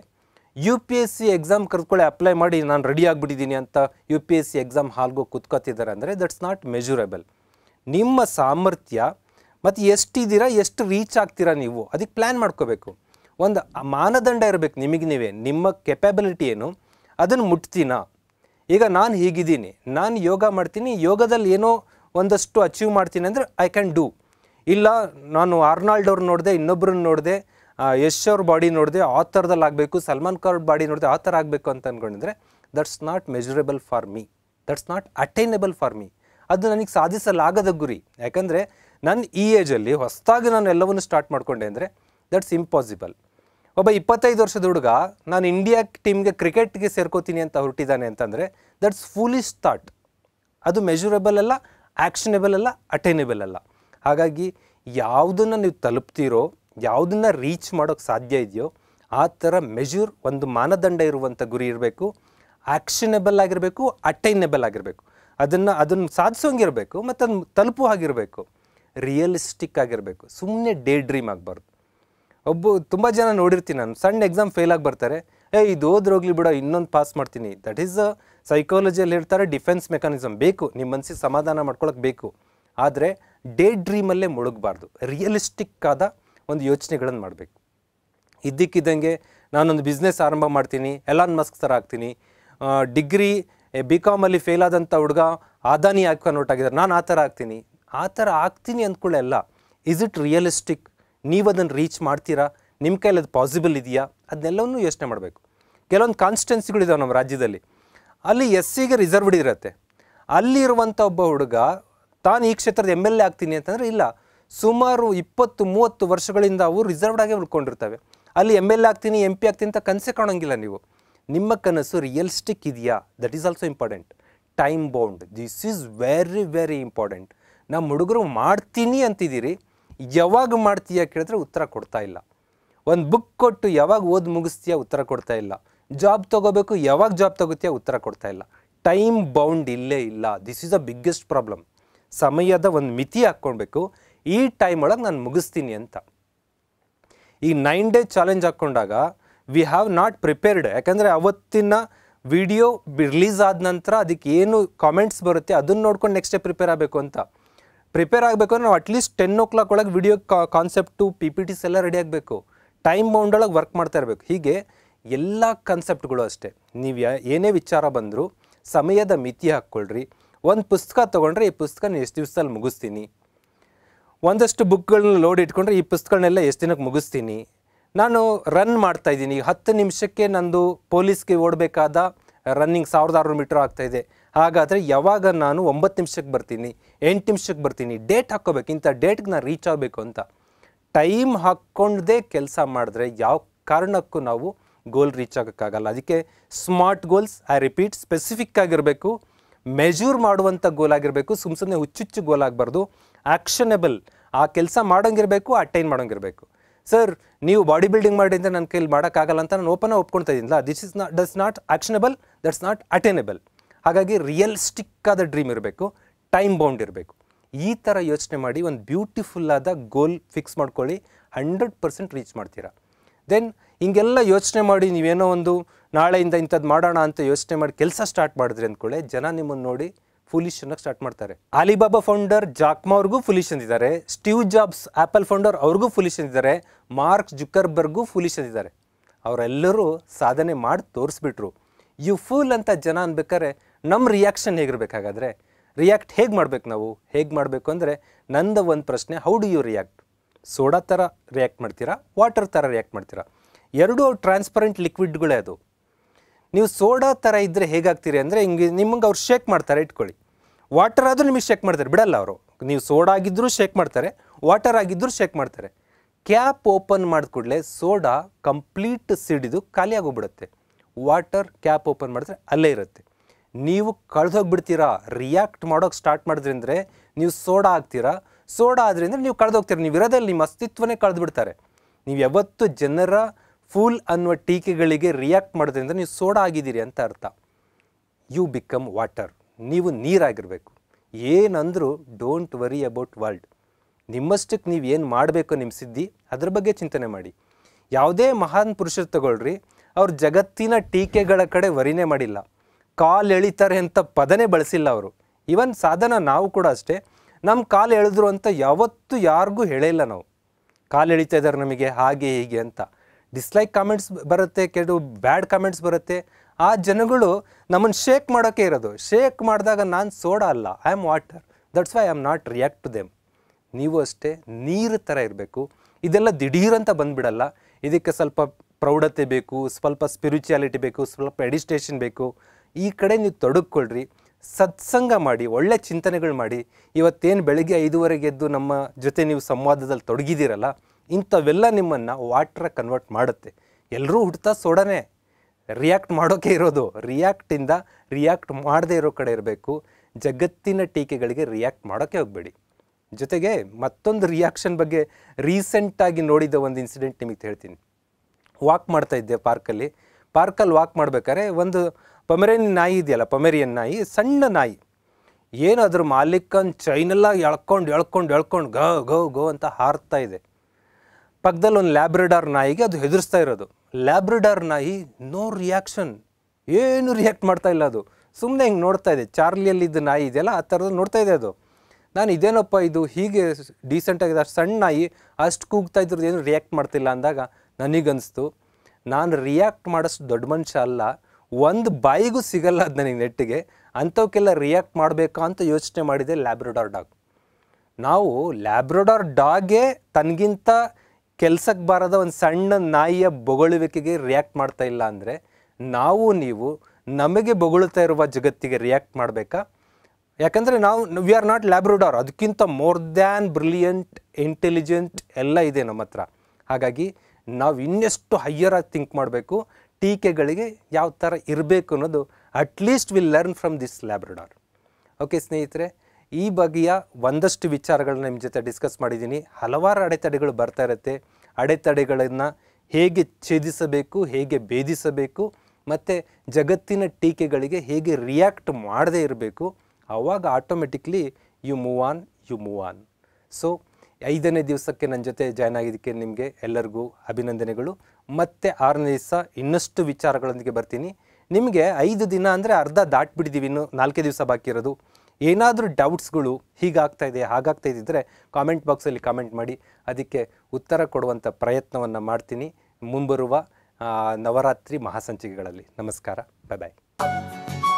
U P S C exam ಕರೆದುಕೊಳ್ಳಿ ಅಪ್ಲೈ ಮಾಡಿ ನಾನು ರೆಡಿ ಆಗಿಬಿಟ್ಟಿದ್ದೀನಿ ಅಂತ U P S C exam ಹಾಲ್ಗೋ ಕುತ್ಕೋತಿದ್ದಾರೆ ಅಂದರೆ ದಟ್ಸ್ ನಾಟ್ ಮೆಜುರೇಬಲ್ ನಿಮ್ಮ ಸಾಮರ್ಥ್ಯ ಮತ್ತು ಎಷ್ಟಿದ್ದೀರಾ ಎಷ್ಟು ರೀಚ್ ಆಗ್ತೀರಾ ನೀವು ಅದಕ್ಕೆ ಪ್ಲ್ಯಾನ್ ಮಾಡ್ಕೋಬೇಕು ಒಂದು ಮಾನದಂಡ ಇರಬೇಕು ನಿಮಗೆ ನೀವೇ ನಿಮ್ಮ ಕೆಪಬಿಲಿಟಿ ಏನು ಅದನ್ನು ಮುಟ್ತೀನಾ ಈಗ ನಾನು ಹೀಗಿದ್ದೀನಿ ನಾನು ಯೋಗ ಮಾಡ್ತೀನಿ ಯೋಗದಲ್ಲಿ ಏನೋ ಒಂದಷ್ಟು ಅಚೀವ್ ಮಾಡ್ತೀನಿ ಅಂದರೆ ಐ ಕ್ಯಾನ್ ಡೂ ಇಲ್ಲ ನಾನು ಆರ್ನಾಲ್ಡ್ ನೋಡಿದೆ ಇನ್ನೊಬ್ಬರನ್ನ ನೋಡಿದೆ ಯಶ್ ಅವ್ರ ಬಾಡಿ ನೋಡಿದೆ ಆ ಥರದಲ್ಲಿ ಆಗಬೇಕು ಸಲ್ಮಾನ್ ಖಾನ್ ಬಾಡಿ ನೋಡಿದೆ ಆ ಥರ ಆಗಬೇಕು ಅಂತ ಅಂದ್ಕೊಂಡಿದ್ರೆ that's not measurable for me that's not attainable for me ಅದು ನನಗೆ ಸಾಧಿಸಲಾಗದ ಗುರಿ ಯಾಕಂದರೆ ನನ್ನ ಈ ಏಜಲ್ಲಿ ಹೊಸದಾಗಿ ನಾನು ಎಲ್ಲವನ್ನು ಸ್ಟಾರ್ಟ್ ಮಾಡಿಕೊಂಡೆ ಅಂದರೆ ದಟ್ಸ್ ಇಂಪಾಸಿಬಲ್ ಒಬ್ಬ ಇಪ್ಪತ್ತೈದು ವರ್ಷದ ಹುಡುಗ ನಾನು ಇಂಡಿಯಾ ಟೀಮ್ಗೆ ಕ್ರಿಕೆಟ್ಗೆ ಸೇರ್ಕೋತೀನಿ ಅಂತ ಹೊರಟಿದ್ದಾನೆ ಅಂತಂದರೆ ದಟ್ಸ್ ಫೂಲಿಶ್ ಥಾಟ್ ಅದು ಮೆಜುರೇಬಲ್ ಅಲ್ಲ ಆ್ಯಕ್ಷನೇಬಲ್ ಅಲ್ಲ ಅಟೈನೇಬಲ್ ಅಲ್ಲ ಹಾಗಾಗಿ ಯಾವುದನ್ನು ನೀವು ತಲುಪ್ತೀರೋ ಯಾವುದನ್ನ ರೀಚ್ ಮಾಡೋಕ್ಕೆ ಸಾಧ್ಯ ಇದೆಯೋ ಆ ಥರ ಮೆಜೂರ್ ಒಂದು ಮಾನದಂಡ ಇರುವಂಥ ಗುರಿ ಇರಬೇಕು ಆ್ಯಕ್ಷನೇಬಲ್ ಆಗಿರಬೇಕು ಅಟೈನಬಲ್ ಆಗಿರಬೇಕು ಅದನ್ನು ಅದನ್ನು ಸಾಧಿಸೋಂಗಿರಬೇಕು ಮತ್ತು ಅದನ್ನು ತಲುಪು ಆಗಿರಬೇಕು ರಿಯಲಿಸ್ಟಿಕ್ ಆಗಿರಬೇಕು ಸುಮ್ಮನೆ ಡೇ ಡ್ರೀಮ್ ಆಗಬಾರ್ದು ಒಬ್ಬ ತುಂಬ ಜನ ನೋಡಿರ್ತೀನಿ ನಾನು ಸಣ್ಣ ಎಕ್ಸಾಮ್ ಫೇಲ್ ಆಗಿ ಬರ್ತಾರೆ ಏ ಇದು ಓದ್ರೋಗ್ಲಿ ಬಿಡೋ ಇನ್ನೊಂದು ಪಾಸ್ ಮಾಡ್ತೀನಿ ದಟ್ ಈಸ್ ಅ ಸೈಕಾಲಜಿಯಲ್ಲಿ ಹೇಳ್ತಾರೆ ಡಿಫೆನ್ಸ್ ಮೆಕಾನಿಸಮ್ ಬೇಕು ನಿಮ್ಮ ಮನಸ್ಸಿಗೆ ಸಮಾಧಾನ ಮಾಡ್ಕೊಳಕ್ಕೆ ಬೇಕು ಆದರೆ ಡೇ ಡ್ರೀಮಲ್ಲೇ ಮುಳುಗಬಾರ್ದು ರಿಯಲಿಸ್ಟಿಕ್ ಆದ ಒಂದು ಯೋಚನೆಗಳನ್ನು ಮಾಡಬೇಕು ಇದ್ದಕ್ಕಿದ್ದಂಗೆ ನಾನೊಂದು ಬಿಸ್ನೆಸ್ ಆರಂಭ ಮಾಡ್ತೀನಿ ಎಲಾನ್ ಮಸ್ಕ್ ಥರ ಆಗ್ತೀನಿ ಡಿಗ್ರಿ ಬಿ ಕಾಮಲ್ಲಿ ಫೇಲ್ ಆದಂಥ ಹುಡುಗ ಆದಾನಿ ಯಾಕೆ ಕನ್ವರ್ಟ್ ನಾನು ಆ ಥರ ಆಗ್ತೀನಿ ಆ ಥರ ಆಗ್ತೀನಿ ಅಂದ್ಕೊಳ್ಳೆಲ್ಲ ಇಸ್ ಇಟ್ ರಿಯಲಿಸ್ಟಿಕ್ ನೀವು ಅದನ್ನು ರೀಚ್ ಮಾಡ್ತೀರಾ ನಿಮ್ಮ ಕೈಯಲ್ಲಿ ಅದು ಪಾಸಿಬಲ್ ಇದೆಯಾ ಅದನ್ನೆಲ್ಲವನ್ನೂ ಯೋಚನೆ ಮಾಡಬೇಕು ಕೆಲವೊಂದು ಕಾನ್ಸ್ಟಿಟ್ಯೂನ್ಸಿಗಳಿದಾವೆ ನಮ್ಮ ರಾಜ್ಯದಲ್ಲಿ ಅಲ್ಲಿ ಎಸ್ ಸಿಗೆ ರಿಸರ್ವ್ಡ್ ಇರುತ್ತೆ ಅಲ್ಲಿರುವಂಥ ಒಬ್ಬ ಹುಡುಗ ತಾನು ಈ ಕ್ಷೇತ್ರದ ಎಮ್ ಎಲ್ ಎ ಆಗ್ತೀನಿ ಅಂತಂದರೆ ಇಲ್ಲ ಸುಮಾರು ಇಪ್ಪತ್ತು ಮೂವತ್ತು ವರ್ಷಗಳಿಂದ ಅವು ಆಗಿ ಉಳ್ಕೊಂಡಿರ್ತವೆ ಅಲ್ಲಿ ಎಮ್ ಎಲ್ ಆಗ್ತೀನಿ ಎಂ ಪಿ ಆಗ್ತೀನಿ ಅಂತ ಕನಸೇ ಕಾಣೋಂಗಿಲ್ಲ ನೀವು ನಿಮ್ಮ ಕನಸು ರಿಯಲಿಸ್ಟಿಕ್ ಇದೆಯಾ that is also important time bound this is very very important ನಮ್ಮ ಹುಡುಗರು ಮಾಡ್ತೀನಿ ಅಂತಿದ್ದೀರಿ ಯಾವಾಗ ಮಾಡ್ತೀಯಾ ಕೇಳಿದ್ರೆ ಉತ್ತರ ಕೊಡ್ತಾ ಇಲ್ಲ ಒಂದು ಬುಕ್ ಕೊಟ್ಟು ಯಾವಾಗ ಓದಿ ಮುಗಿಸ್ತೀಯಾ ಉತ್ತರ ಕೊಡ್ತಾ ಇಲ್ಲ ಜಾಬ್ ತೊಗೋಬೇಕು ಯಾವಾಗ ಜಾಬ್ ತೊಗೋತೀಯಾ ಉತ್ತರ ಕೊಡ್ತಾ ಇಲ್ಲ ಟೈಮ್ ಬೌಂಡ್ ಇಲ್ಲೇ ಇಲ್ಲ this is a biggest problem ಸಮಯದ ಒಂದು ಮಿತಿ ಹಾಕ್ಕೊಳ್ಬೇಕು ಈ ಟೈಮ್ ಒಳಗೆ ನಾನು ಮುಗಿಸ್ತೀನಿ ಅಂತ ಈ ನೈನ್ ಡೇ ಚಾಲೆಂಜ್ ಹಾಕ್ಕೊಂಡಾಗ ವಿ ಹ್ಯಾವ್ ನಾಟ್ ಪ್ರಿಪೇರ್ಡ್ ಯಾಕಂದರೆ ಅವತ್ತಿನ ವಿಡಿಯೋ ರಿಲೀಸ್ ಆದ ನಂತರ ಅದಕ್ಕೆ ಏನು ಕಾಮೆಂಟ್ಸ್ ಬರುತ್ತೆ ಅದನ್ನು ನೋಡ್ಕೊಂಡು ನೆಕ್ಸ್ಟ್ ಡೇ ಪ್ರಿಪೇರ್ ಆಗಬೇಕು ಅಂತ ಪ್ರಿಪೇರ್ ಆಗಬೇಕು ಅಂದರೆ ನಾವು ಅಟ್ಲೀಸ್ಟ್ ಟೆನ್ ಓ ಕ್ಲಾಕ್ ಒಳಗೆ video concept P P Ts ಎಲ್ಲ ರೆಡಿ ಆಗಬೇಕು ಟೈಮ್ ಬೌಂಡ್ ಒಳಗೆ ವರ್ಕ್ ಮಾಡ್ತಾ ಇರಬೇಕು ಹೀಗೆ ಎಲ್ಲ ಕನ್ಸೆಪ್ಟ್ಗಳು ಅಷ್ಟೇ ನೀವು ಏನೇ ವಿಚಾರ ಬಂದರೂ ಸಮಯದ ಮಿತಿ ಹಾಕ್ಕೊಳ್ರಿ ಒಂದು ಪುಸ್ತಕ ತೊಗೊಂಡ್ರೆ ಈ ಪುಸ್ತಕ ಎಷ್ಟು ದಿವ್ಸದಲ್ಲಿ ಮುಗಿಸ್ತೀನಿ ಒಂದಷ್ಟು ಬುಕ್ಗಳನ್ನ ಲೋಡ್ ಇಟ್ಕೊಂಡ್ರೆ ಈ ಪುಸ್ತಕಗಳನ್ನೆಲ್ಲ ಎಷ್ಟು ದಿನಕ್ಕೆ ಮುಗಿಸ್ತೀನಿ ನಾನು ರನ್ ಮಾಡ್ತಾ ಇದ್ದೀನಿ ಹತ್ತು ನಿಮಿಷಕ್ಕೆ ನಂದು ಪೊಲೀಸ್ಗೆ ಓಡಬೇಕಾದ ರನ್ನಿಂಗ್ ಸಾವಿರದ ಆರುನೂರು ಮೀಟ್ರ್ ಆಗ್ತಾಯಿದೆ ಹಾಗಾದರೆ ಯಾವಾಗ ನಾನು ಒಂಬತ್ತು ನಿಮಿಷಕ್ಕೆ ಬರ್ತೀನಿ ಎಂಟು ನಿಮಿಷಕ್ಕೆ ಬರ್ತೀನಿ ಡೇಟ್ ಹಾಕ್ಕೋಬೇಕು ಇಂಥ ಡೇಟ್ಗೆ ನಾನು ರೀಚ್ ಆಗಬೇಕು ಅಂತ ಟೈಮ್ ಹಾಕ್ಕೊಂಡೇ ಕೆಲಸ ಮಾಡಿದ್ರೆ ಯಾವ ಕಾರಣಕ್ಕೂ ನಾವು ಗೋಲ್ ರೀಚ್ ಆಗೋಕ್ಕಾಗಲ್ಲ ಅದಕ್ಕೆ smart goals I repeat specific ಆಗಿರಬೇಕು ಮೆಜೂರ್ ಮಾಡುವಂಥ ಗೋಲ್ ಆಗಿರಬೇಕು ಸುಮ್ಮನೆ ಹುಚ್ಚುಚ್ಚು ಗೋಲ್ ಆಗಬಾರ್ದು ಆ್ಯಕ್ಷನಬಲ್ ಆ ಕೆಲಸ ಮಾಡೋಂಗಿರಬೇಕು ಅಟೈನ್ ಮಾಡೋಂಗಿರಬೇಕು ಸರ್ ನೀವು ಬಾಡಿ ಬಿಲ್ಡಿಂಗ್ ಮಾಡಿ ಅಂದರೆ ನನ್ನ ಕೈಲಿ ಮಾಡೋಕ್ಕಾಗಲ್ಲ ಅಂತ ನಾನು ಓಪನ್ ಒಪ್ಕೊಳ್ತಾ ಇದ್ದೀನಿ this is not does not actionable that's not attainable ಹಾಗಾಗಿ ರಿಯಲಿಸ್ಟಿಕ್ ಆದ ಡ್ರೀಮ್ ಇರಬೇಕು ಟೈಮ್ ಬೌಂಡ್ ಇರಬೇಕು ಈ ಥರ ಯೋಚನೆ ಮಾಡಿ ಒಂದು ಬ್ಯೂಟಿಫುಲ್ಲಾದ ಗೋಲ್ ಫಿಕ್ಸ್ ಮಾಡ್ಕೊಳ್ಳಿ ಹಂಡ್ರೆಡ್ ಪರ್ಸೆಂಟ್ ರೀಚ್ ಮಾಡ್ತೀರಾ ದೆನ್ ಹಿಂಗೆಲ್ಲ ಯೋಚನೆ ಮಾಡಿ ನೀವೇನೋ ಒಂದು ನಾಳೆಯಿಂದ ಇಂಥದ್ದು ಮಾಡೋಣ ಅಂತ ಯೋಚನೆ ಮಾಡಿ ಕೆಲಸ ಸ್ಟಾರ್ಟ್ ಮಾಡಿದ್ರಿ ಅಂದ್ಕೊಳ್ಳಿ ಜನ ನಿಮ್ಮನ್ನು ನೋಡಿ ಫುಲಿಶ್ ಅನ್ನಕ್ಕೆ ಸ್ಟಾರ್ಟ್ ಮಾಡ್ತಾರೆ ಅಲಿಬಾಬಾ ಫೌಂಡರ್ ಜಾಕ್ಮಾ ಅವ್ರಿಗೂ ಫುಲಿಶ್ ಅಂದಿದ್ದಾರೆ ಸ್ಟೀವ್ ಜಾಬ್ಸ್ ಆಪಲ್ ಫೌಂಡರ್ ಅವ್ರಿಗೂ ಫುಲಿಶ್ ಅಂದಿದ್ದಾರೆ ಮಾರ್ಕ್ ಜುಕರ್ಬರ್ಗೂ ಫುಲಿಶ್ ಅಂದಿದ್ದಾರೆ ಅವರೆಲ್ಲರೂ ಸಾಧನೆ ಮಾಡಿ ತೋರಿಸ್ಬಿಟ್ರು ಯು ಫುಲ್ ಅಂತ ಜನ ಅನ್ಬೇಕಾದ್ರೆ ನಮ್ಮ ರಿಯಾಕ್ಷನ್ ಹೇಗಿರಬೇಕಾಗಾದರೆ ರಿಯಾಕ್ಟ್ ಹೇಗೆ ಮಾಡಬೇಕು ನಾವು ಹೇಗೆ ಮಾಡಬೇಕು ಅಂದರೆ ನಂದು ಒಂದು ಪ್ರಶ್ನೆ how do you react soda ಥರ ರಿಯಾಕ್ಟ್ ಮಾಡ್ತೀರಾ ವಾಟರ್ ಥರ ರಿಯಾಕ್ಟ್ ಮಾಡ್ತೀರಾ ಎರಡೂ ಟ್ರಾನ್ಸ್ಪರೆಂಟ್ ಲಿಕ್ವಿಡ್ಗಳೇ ಅದು ನೀವು ಸೋಡಾ ಥರ ಇದ್ದರೆ ಹೇಗಾಗ್ತೀರಿ ಅಂದರೆ ಹಿಂಗೆ ನಿಮಗೆ ಅವ್ರು ಶೇಕ್ ಮಾಡ್ತಾರೆ ಇಟ್ಕೊಳ್ಳಿ ವಾಟರ್ ಆದರೂ ನಿಮಗೆ ಶೇಕ್ ಮಾಡ್ತಾರೆ ಬಿಡಲ್ಲ ಅವರು ನೀವು ಸೋಡಾ ಆಗಿದ್ದರೂ ಶೇಕ್ ಮಾಡ್ತಾರೆ ವಾಟರ್ ಆಗಿದ್ದರೂ ಶೇಕ್ ಮಾಡ್ತಾರೆ ಕ್ಯಾಪ್ ಓಪನ್ ಮಾಡಿದ ಕೂಡಲೇ ಸೋಡಾ ಕಂಪ್ಲೀಟ್ ಸಿಡಿದು ಖಾಲಿಯಾಗೋಗ್ಬಿಡುತ್ತೆ ವಾಟರ್ ಕ್ಯಾಪ್ ಓಪನ್ ಮಾಡಿದ್ರೆ ಅಲ್ಲೇ ಇರುತ್ತೆ ನೀವು ಕಳೆದೋಗ್ಬಿಡ್ತೀರಾ ರಿಯಾಕ್ಟ್ ಮಾಡೋಕ್ಕೆ ಸ್ಟಾರ್ಟ್ ಮಾಡಿದ್ರಿಂದರೆ ನೀವು ಸೋಡಾ ಆಗ್ತೀರಾ ಸೋಡಾ ಆದ್ರಿಂದ ನೀವು ಕಳೆದೋಗ್ತೀರ ನೀವು ಇರೋದಲ್ಲಿ ನಿಮ್ಮ ಅಸ್ತಿತ್ವನೇ ಕಳೆದ್ಬಿಡ್ತಾರೆ ನೀವು ಯಾವತ್ತು ಜನರ ಫೂಲ್ ಅನ್ನುವ ಟೀಕೆಗಳಿಗೆ ರಿಯಾಕ್ಟ್ ಮಾಡೋದ್ರಿಂದ ನೀವು ಸೋಡಾ ಆಗಿದ್ದೀರಿ ಅಂತ ಅರ್ಥ ಯು ಬಿಕಮ್ ವಾಟರ್ ನೀವು ನೀರಾಗಿರಬೇಕು ಏನಂದರೂ ಡೋಂಟ್ ವರಿ ಅಬೌಟ್ ವರ್ಲ್ಡ್ ನಿಮ್ಮಷ್ಟಕ್ಕೆ ನೀವು ಏನು ಮಾಡಬೇಕು ನಿಮ್ಮ ಸಿದ್ಧಿ ಅದ್ರ ಬಗ್ಗೆ ಚಿಂತನೆ ಮಾಡಿ ಯಾವುದೇ ಮಹಾನ್ ಪುರುಷರು ತಗೊಳ್ರಿ ಅವ್ರ ಜಗತ್ತಿನ ಟೀಕೆಗಳ ಕಡೆ ವರಿನೇ ಮಾಡಿಲ್ಲ ಕಾಲು ಎಳಿತಾರೆ ಅಂತ ಪದನೇ ಬಳಸಿಲ್ಲ ಅವರು ಇವನ್ ಸಾಧನ ನಾವು ಕೂಡ ಅಷ್ಟೇ ನಮ್ಮ ಕಾಲು ಎಳೆದ್ರು ಅಂತ ಯಾವತ್ತೂ ಯಾರಿಗೂ ಹೇಳಿಲ್ಲ ನಾವು ಕಾಲು ಎಳಿತಾ ಇದ್ದಾರೆ ನಮಗೆ ಹಾಗೆ ಹೀಗೆ ಅಂತ ಡಿಸ್ಲೈಕ್ ಕಾಮೆಂಟ್ಸ್ ಬರುತ್ತೆ ಕೆಲವು ಬ್ಯಾಡ್ ಕಾಮೆಂಟ್ಸ್ ಬರುತ್ತೆ ಆ ಜನಗಳು ನಮ್ಮನ್ನು ಶೇಕ್ ಮಾಡೋಕ್ಕೆ ಇರೋದು ಶೇಕ್ ಮಾಡಿದಾಗ ನಾನು ಸೋಡಾ ಅಲ್ಲ I am water that's why I am not react to them ನೀವು ಅಷ್ಟೇ ನೀರು ಥರ ಇರಬೇಕು ಇದೆಲ್ಲ ದಿಢೀರಂತ ಬಂದುಬಿಡಲ್ಲ ಇದಕ್ಕೆ ಸ್ವಲ್ಪ ಪ್ರೌಢತೆ ಬೇಕು ಸ್ವಲ್ಪ ಸ್ಪಿರಿಚುಯಾಲಿಟಿ ಬೇಕು ಸ್ವಲ್ಪ ಎಡಿಸ್ಟೇಷನ್ ಬೇಕು ಈ ಕಡೆ ನೀವು ತೊಡಕ್ಕೊಳ್ಳ್ರಿ ಸತ್ಸಂಗ ಮಾಡಿ ಒಳ್ಳೆ ಚಿಂತನೆಗಳು ಮಾಡಿ ಇವತ್ತೇನು ಬೆಳಗ್ಗೆ ಐದುವರೆಗೆ ಎದ್ದು ನಮ್ಮ ಜೊತೆ ನೀವು ಸಂವಾದದಲ್ಲಿ ತೊಡಗಿದ್ದೀರಲ್ಲ ಇಂಥವೆಲ್ಲ ನಿಮ್ಮನ್ನು ವಾಟ್ರಾಗಿ ಕನ್ವರ್ಟ್ ಮಾಡುತ್ತೆ ಎಲ್ಲರೂ ಹುಡ್ತಾ ಸೋಡಾನೆ ರಿಯಾಕ್ಟ್ ಮಾಡೋಕೆ ಇರೋದು ರಿಯಾಕ್ಟಿಂದ ರಿಯಾಕ್ಟ್ ಮಾಡದೇ ಇರೋ ಕಡೆ ಇರಬೇಕು ಜಗತ್ತಿನ ಟೀಕೆಗಳಿಗೆ ರಿಯಾಕ್ಟ್ ಮಾಡೋಕ್ಕೆ ಹೋಗಬೇಡಿ ಜೊತೆಗೆ ಮತ್ತೊಂದು ರಿಯಾಕ್ಷನ್ ಬಗ್ಗೆ ರೀಸೆಂಟಾಗಿ ನೋಡಿದ ಒಂದು ಇನ್ಸಿಡೆಂಟ್ ನಿಮಗೆ ಹೇಳ್ತೀನಿ ವಾಕ್ ಮಾಡ್ತಾ ಇದ್ದೆ ಪಾರ್ಕಲ್ಲಿ ಪಾರ್ಕಲ್ಲಿ ವಾಕ್ ಮಾಡಬೇಕಾದ್ರೆ ಒಂದು ಪಮೆರಿಯನ್ ನಾಯಿ ಇದೆಯಲ್ಲ ಪಮೆರಿಯನ್ ನಾಯಿ ಸಣ್ಣ ನಾಯಿ ಏನು ಅದ್ರ ಮಾಲೀಕನ್ ಚೈನೆಲ್ಲ ಎಳ್ಕೊಂಡು ಎಳ್ಕೊಂಡು ಎಳ್ಕೊಂಡು ಗೋ ಗೋ ಗೋ ಅಂತ ಹಾರ್ತಾ ಇದೆ ಪಕ್ಕದಲ್ಲಿ ಒಂದು ಲ್ಯಾಬ್ರಿಡಾರ್ ನಾಯಿಗೆ ಅದು ಹೆದರಿಸ್ತಾ ಇರೋದು ಲ್ಯಾಬ್ರಿಡಾರ್ ನಾಯಿ ನೋ ರಿಯಾಕ್ಷನ್ ಏನು ರಿಯಾಕ್ಟ್ ಮಾಡ್ತಾ ಇಲ್ಲ ಅದು ಸುಮ್ಮನೆ ಹಿಂಗೆ ನೋಡ್ತಾ ಇದೆ ಚಾರ್ಲಿಯಲ್ಲಿದ್ದ ನಾಯಿ ಇದೆಯಲ್ಲ ಆ ಥರದ್ದು ನೋಡ್ತಾ ಇದೆ ಅದು ನಾನು ಇದೇನಪ್ಪ ಇದು ಹೀಗೆ ಡೀಸೆಂಟಾಗಿದೆ ಅಷ್ಟು ಸಣ್ಣ ನಾಯಿ ಅಷ್ಟು ಕೂಗ್ತಾ ಇದ್ರದ್ದು ಏನು ರಿಯಾಕ್ಟ್ ಮಾಡ್ತಿಲ್ಲ ಅಂದಾಗ ನನಗನ್ನಿಸ್ತು ನಾನು ರಿಯಾಕ್ಟ್ ಮಾಡೋಷ್ಟು ದೊಡ್ಡ ಮನುಷ್ಯ ಅಲ್ಲ ಒಂದು ಬಾಯಿಗೂ ಸಿಗಲ್ಲ ಅದು ನನಗೆ ನೆಟ್ಟಿಗೆ ಅಂಥವಕ್ಕೆಲ್ಲ ರಿಯಾಕ್ಟ್ ಮಾಡಬೇಕಾ ಅಂತ ಯೋಚನೆ ಮಾಡಿದೆ ಲ್ಯಾಬ್ರೋಡಾರ್ ಡಾಗ್ ನಾವು ಲ್ಯಾಬ್ರೋಡಾರ್ ಡಾಗೇ ತನಗಿಂತ ಕೆಲ್ಸಕ್ಕೆ ಬಾರದ ಒಂದು ಸಣ್ಣ ನಾಯಿಯ ಬೊಗಳುವಿಕೆಗೆ ರಿಯಾಕ್ಟ್ ಮಾಡ್ತಾ ಇಲ್ಲ ಅಂದರೆ ನಾವು ನೀವು ನಮಗೆ ಬೊಗಳುತ್ತಾ ಇರುವ ಜಗತ್ತಿಗೆ ರಿಯಾಕ್ಟ್ ಮಾಡಬೇಕಾ ಯಾಕಂದರೆ ನಾವು ವಿ ಆರ್ ನಾಟ್ ಲ್ಯಾಬ್ರೋಡಾರ್ ಅದಕ್ಕಿಂತ ಮೋರ್ ದ್ಯಾನ್ ಬ್ರಿಲಿಯಂಟ್ ಇಂಟೆಲಿಜೆಂಟ್ ಎಲ್ಲ ಇದೆ ನಮ್ಮ ಹತ್ರ ಹಾಗಾಗಿ ನಾವು ಇನ್ನೆಷ್ಟು ಹೈಯರ್ ಆಗಿ ಥಿಂಕ್ ಮಾಡಬೇಕು ಟೀಕೆಗಳಿಗೆ ಯಾವ ಥರ ಇರಬೇಕು ಅನ್ನೋದು at least will learn from this Labrador okay ಸ್ನೇಹಿತರೆ ಈ ಬಗೆಯ ಒಂದಷ್ಟು ವಿಚಾರಗಳನ್ನ ನಿಮ್ಮ ಜೊತೆ ಡಿಸ್ಕಸ್ ಮಾಡಿದ್ದೀನಿ ಹಲವಾರು ಅಡೆತಡೆಗಳು ಬರ್ತಾ ಇರುತ್ತೆ ಅಡೆತಡೆಗಳನ್ನು ಹೇಗೆ ಛೇದಿಸಬೇಕು ಹೇಗೆ ಭೇದಿಸಬೇಕು ಮತ್ತು ಜಗತ್ತಿನ ಟೀಕೆಗಳಿಗೆ ಹೇಗೆ ರಿಯಾಕ್ಟ್ ಮಾಡದೇ ಇರಬೇಕು ಆವಾಗ automatically you move on you move on so ಐದನೇ ದಿವಸಕ್ಕೆ ನನ್ನ ಜೊತೆ ಜಾಯ್ನ್ ಆಗಿದ್ದಕ್ಕೆ ನಿಮಗೆ ಎಲ್ಲರಿಗೂ ಅಭಿನಂದನೆಗಳು ಮತ್ತು ಆರನೇ ದಿವಸ ಇನ್ನಷ್ಟು ವಿಚಾರಗಳೊಂದಿಗೆ ಬರ್ತೀನಿ ನಿಮಗೆ ಐದು ದಿನ ಅಂದರೆ ಅರ್ಧ ದಾಟ್ಬಿಟ್ಟಿದ್ದೀವಿ ಇನ್ನು ನಾಲ್ಕೇ ದಿವಸ ಬಾಕಿ ಇರೋದು ಏನಾದರೂ ಡೌಟ್ಸ್ಗಳು ಹೀಗಾಗ್ತಾ ಇದೆ ಹಾಗಾಗ್ತಾ ಇದ್ದಿದ್ದರೆ ಕಾಮೆಂಟ್ ಬಾಕ್ಸಲ್ಲಿ ಕಾಮೆಂಟ್ ಮಾಡಿ ಅದಕ್ಕೆ ಉತ್ತರ ಕೊಡುವಂಥ ಪ್ರಯತ್ನವನ್ನು ಮಾಡ್ತೀನಿ ಮುಂಬರುವ ನವರಾತ್ರಿ ಮಹಾಸಂಚಿಕೆಗಳಲ್ಲಿ ನಮಸ್ಕಾರ ಬಾಯ್ ಬಾಯ್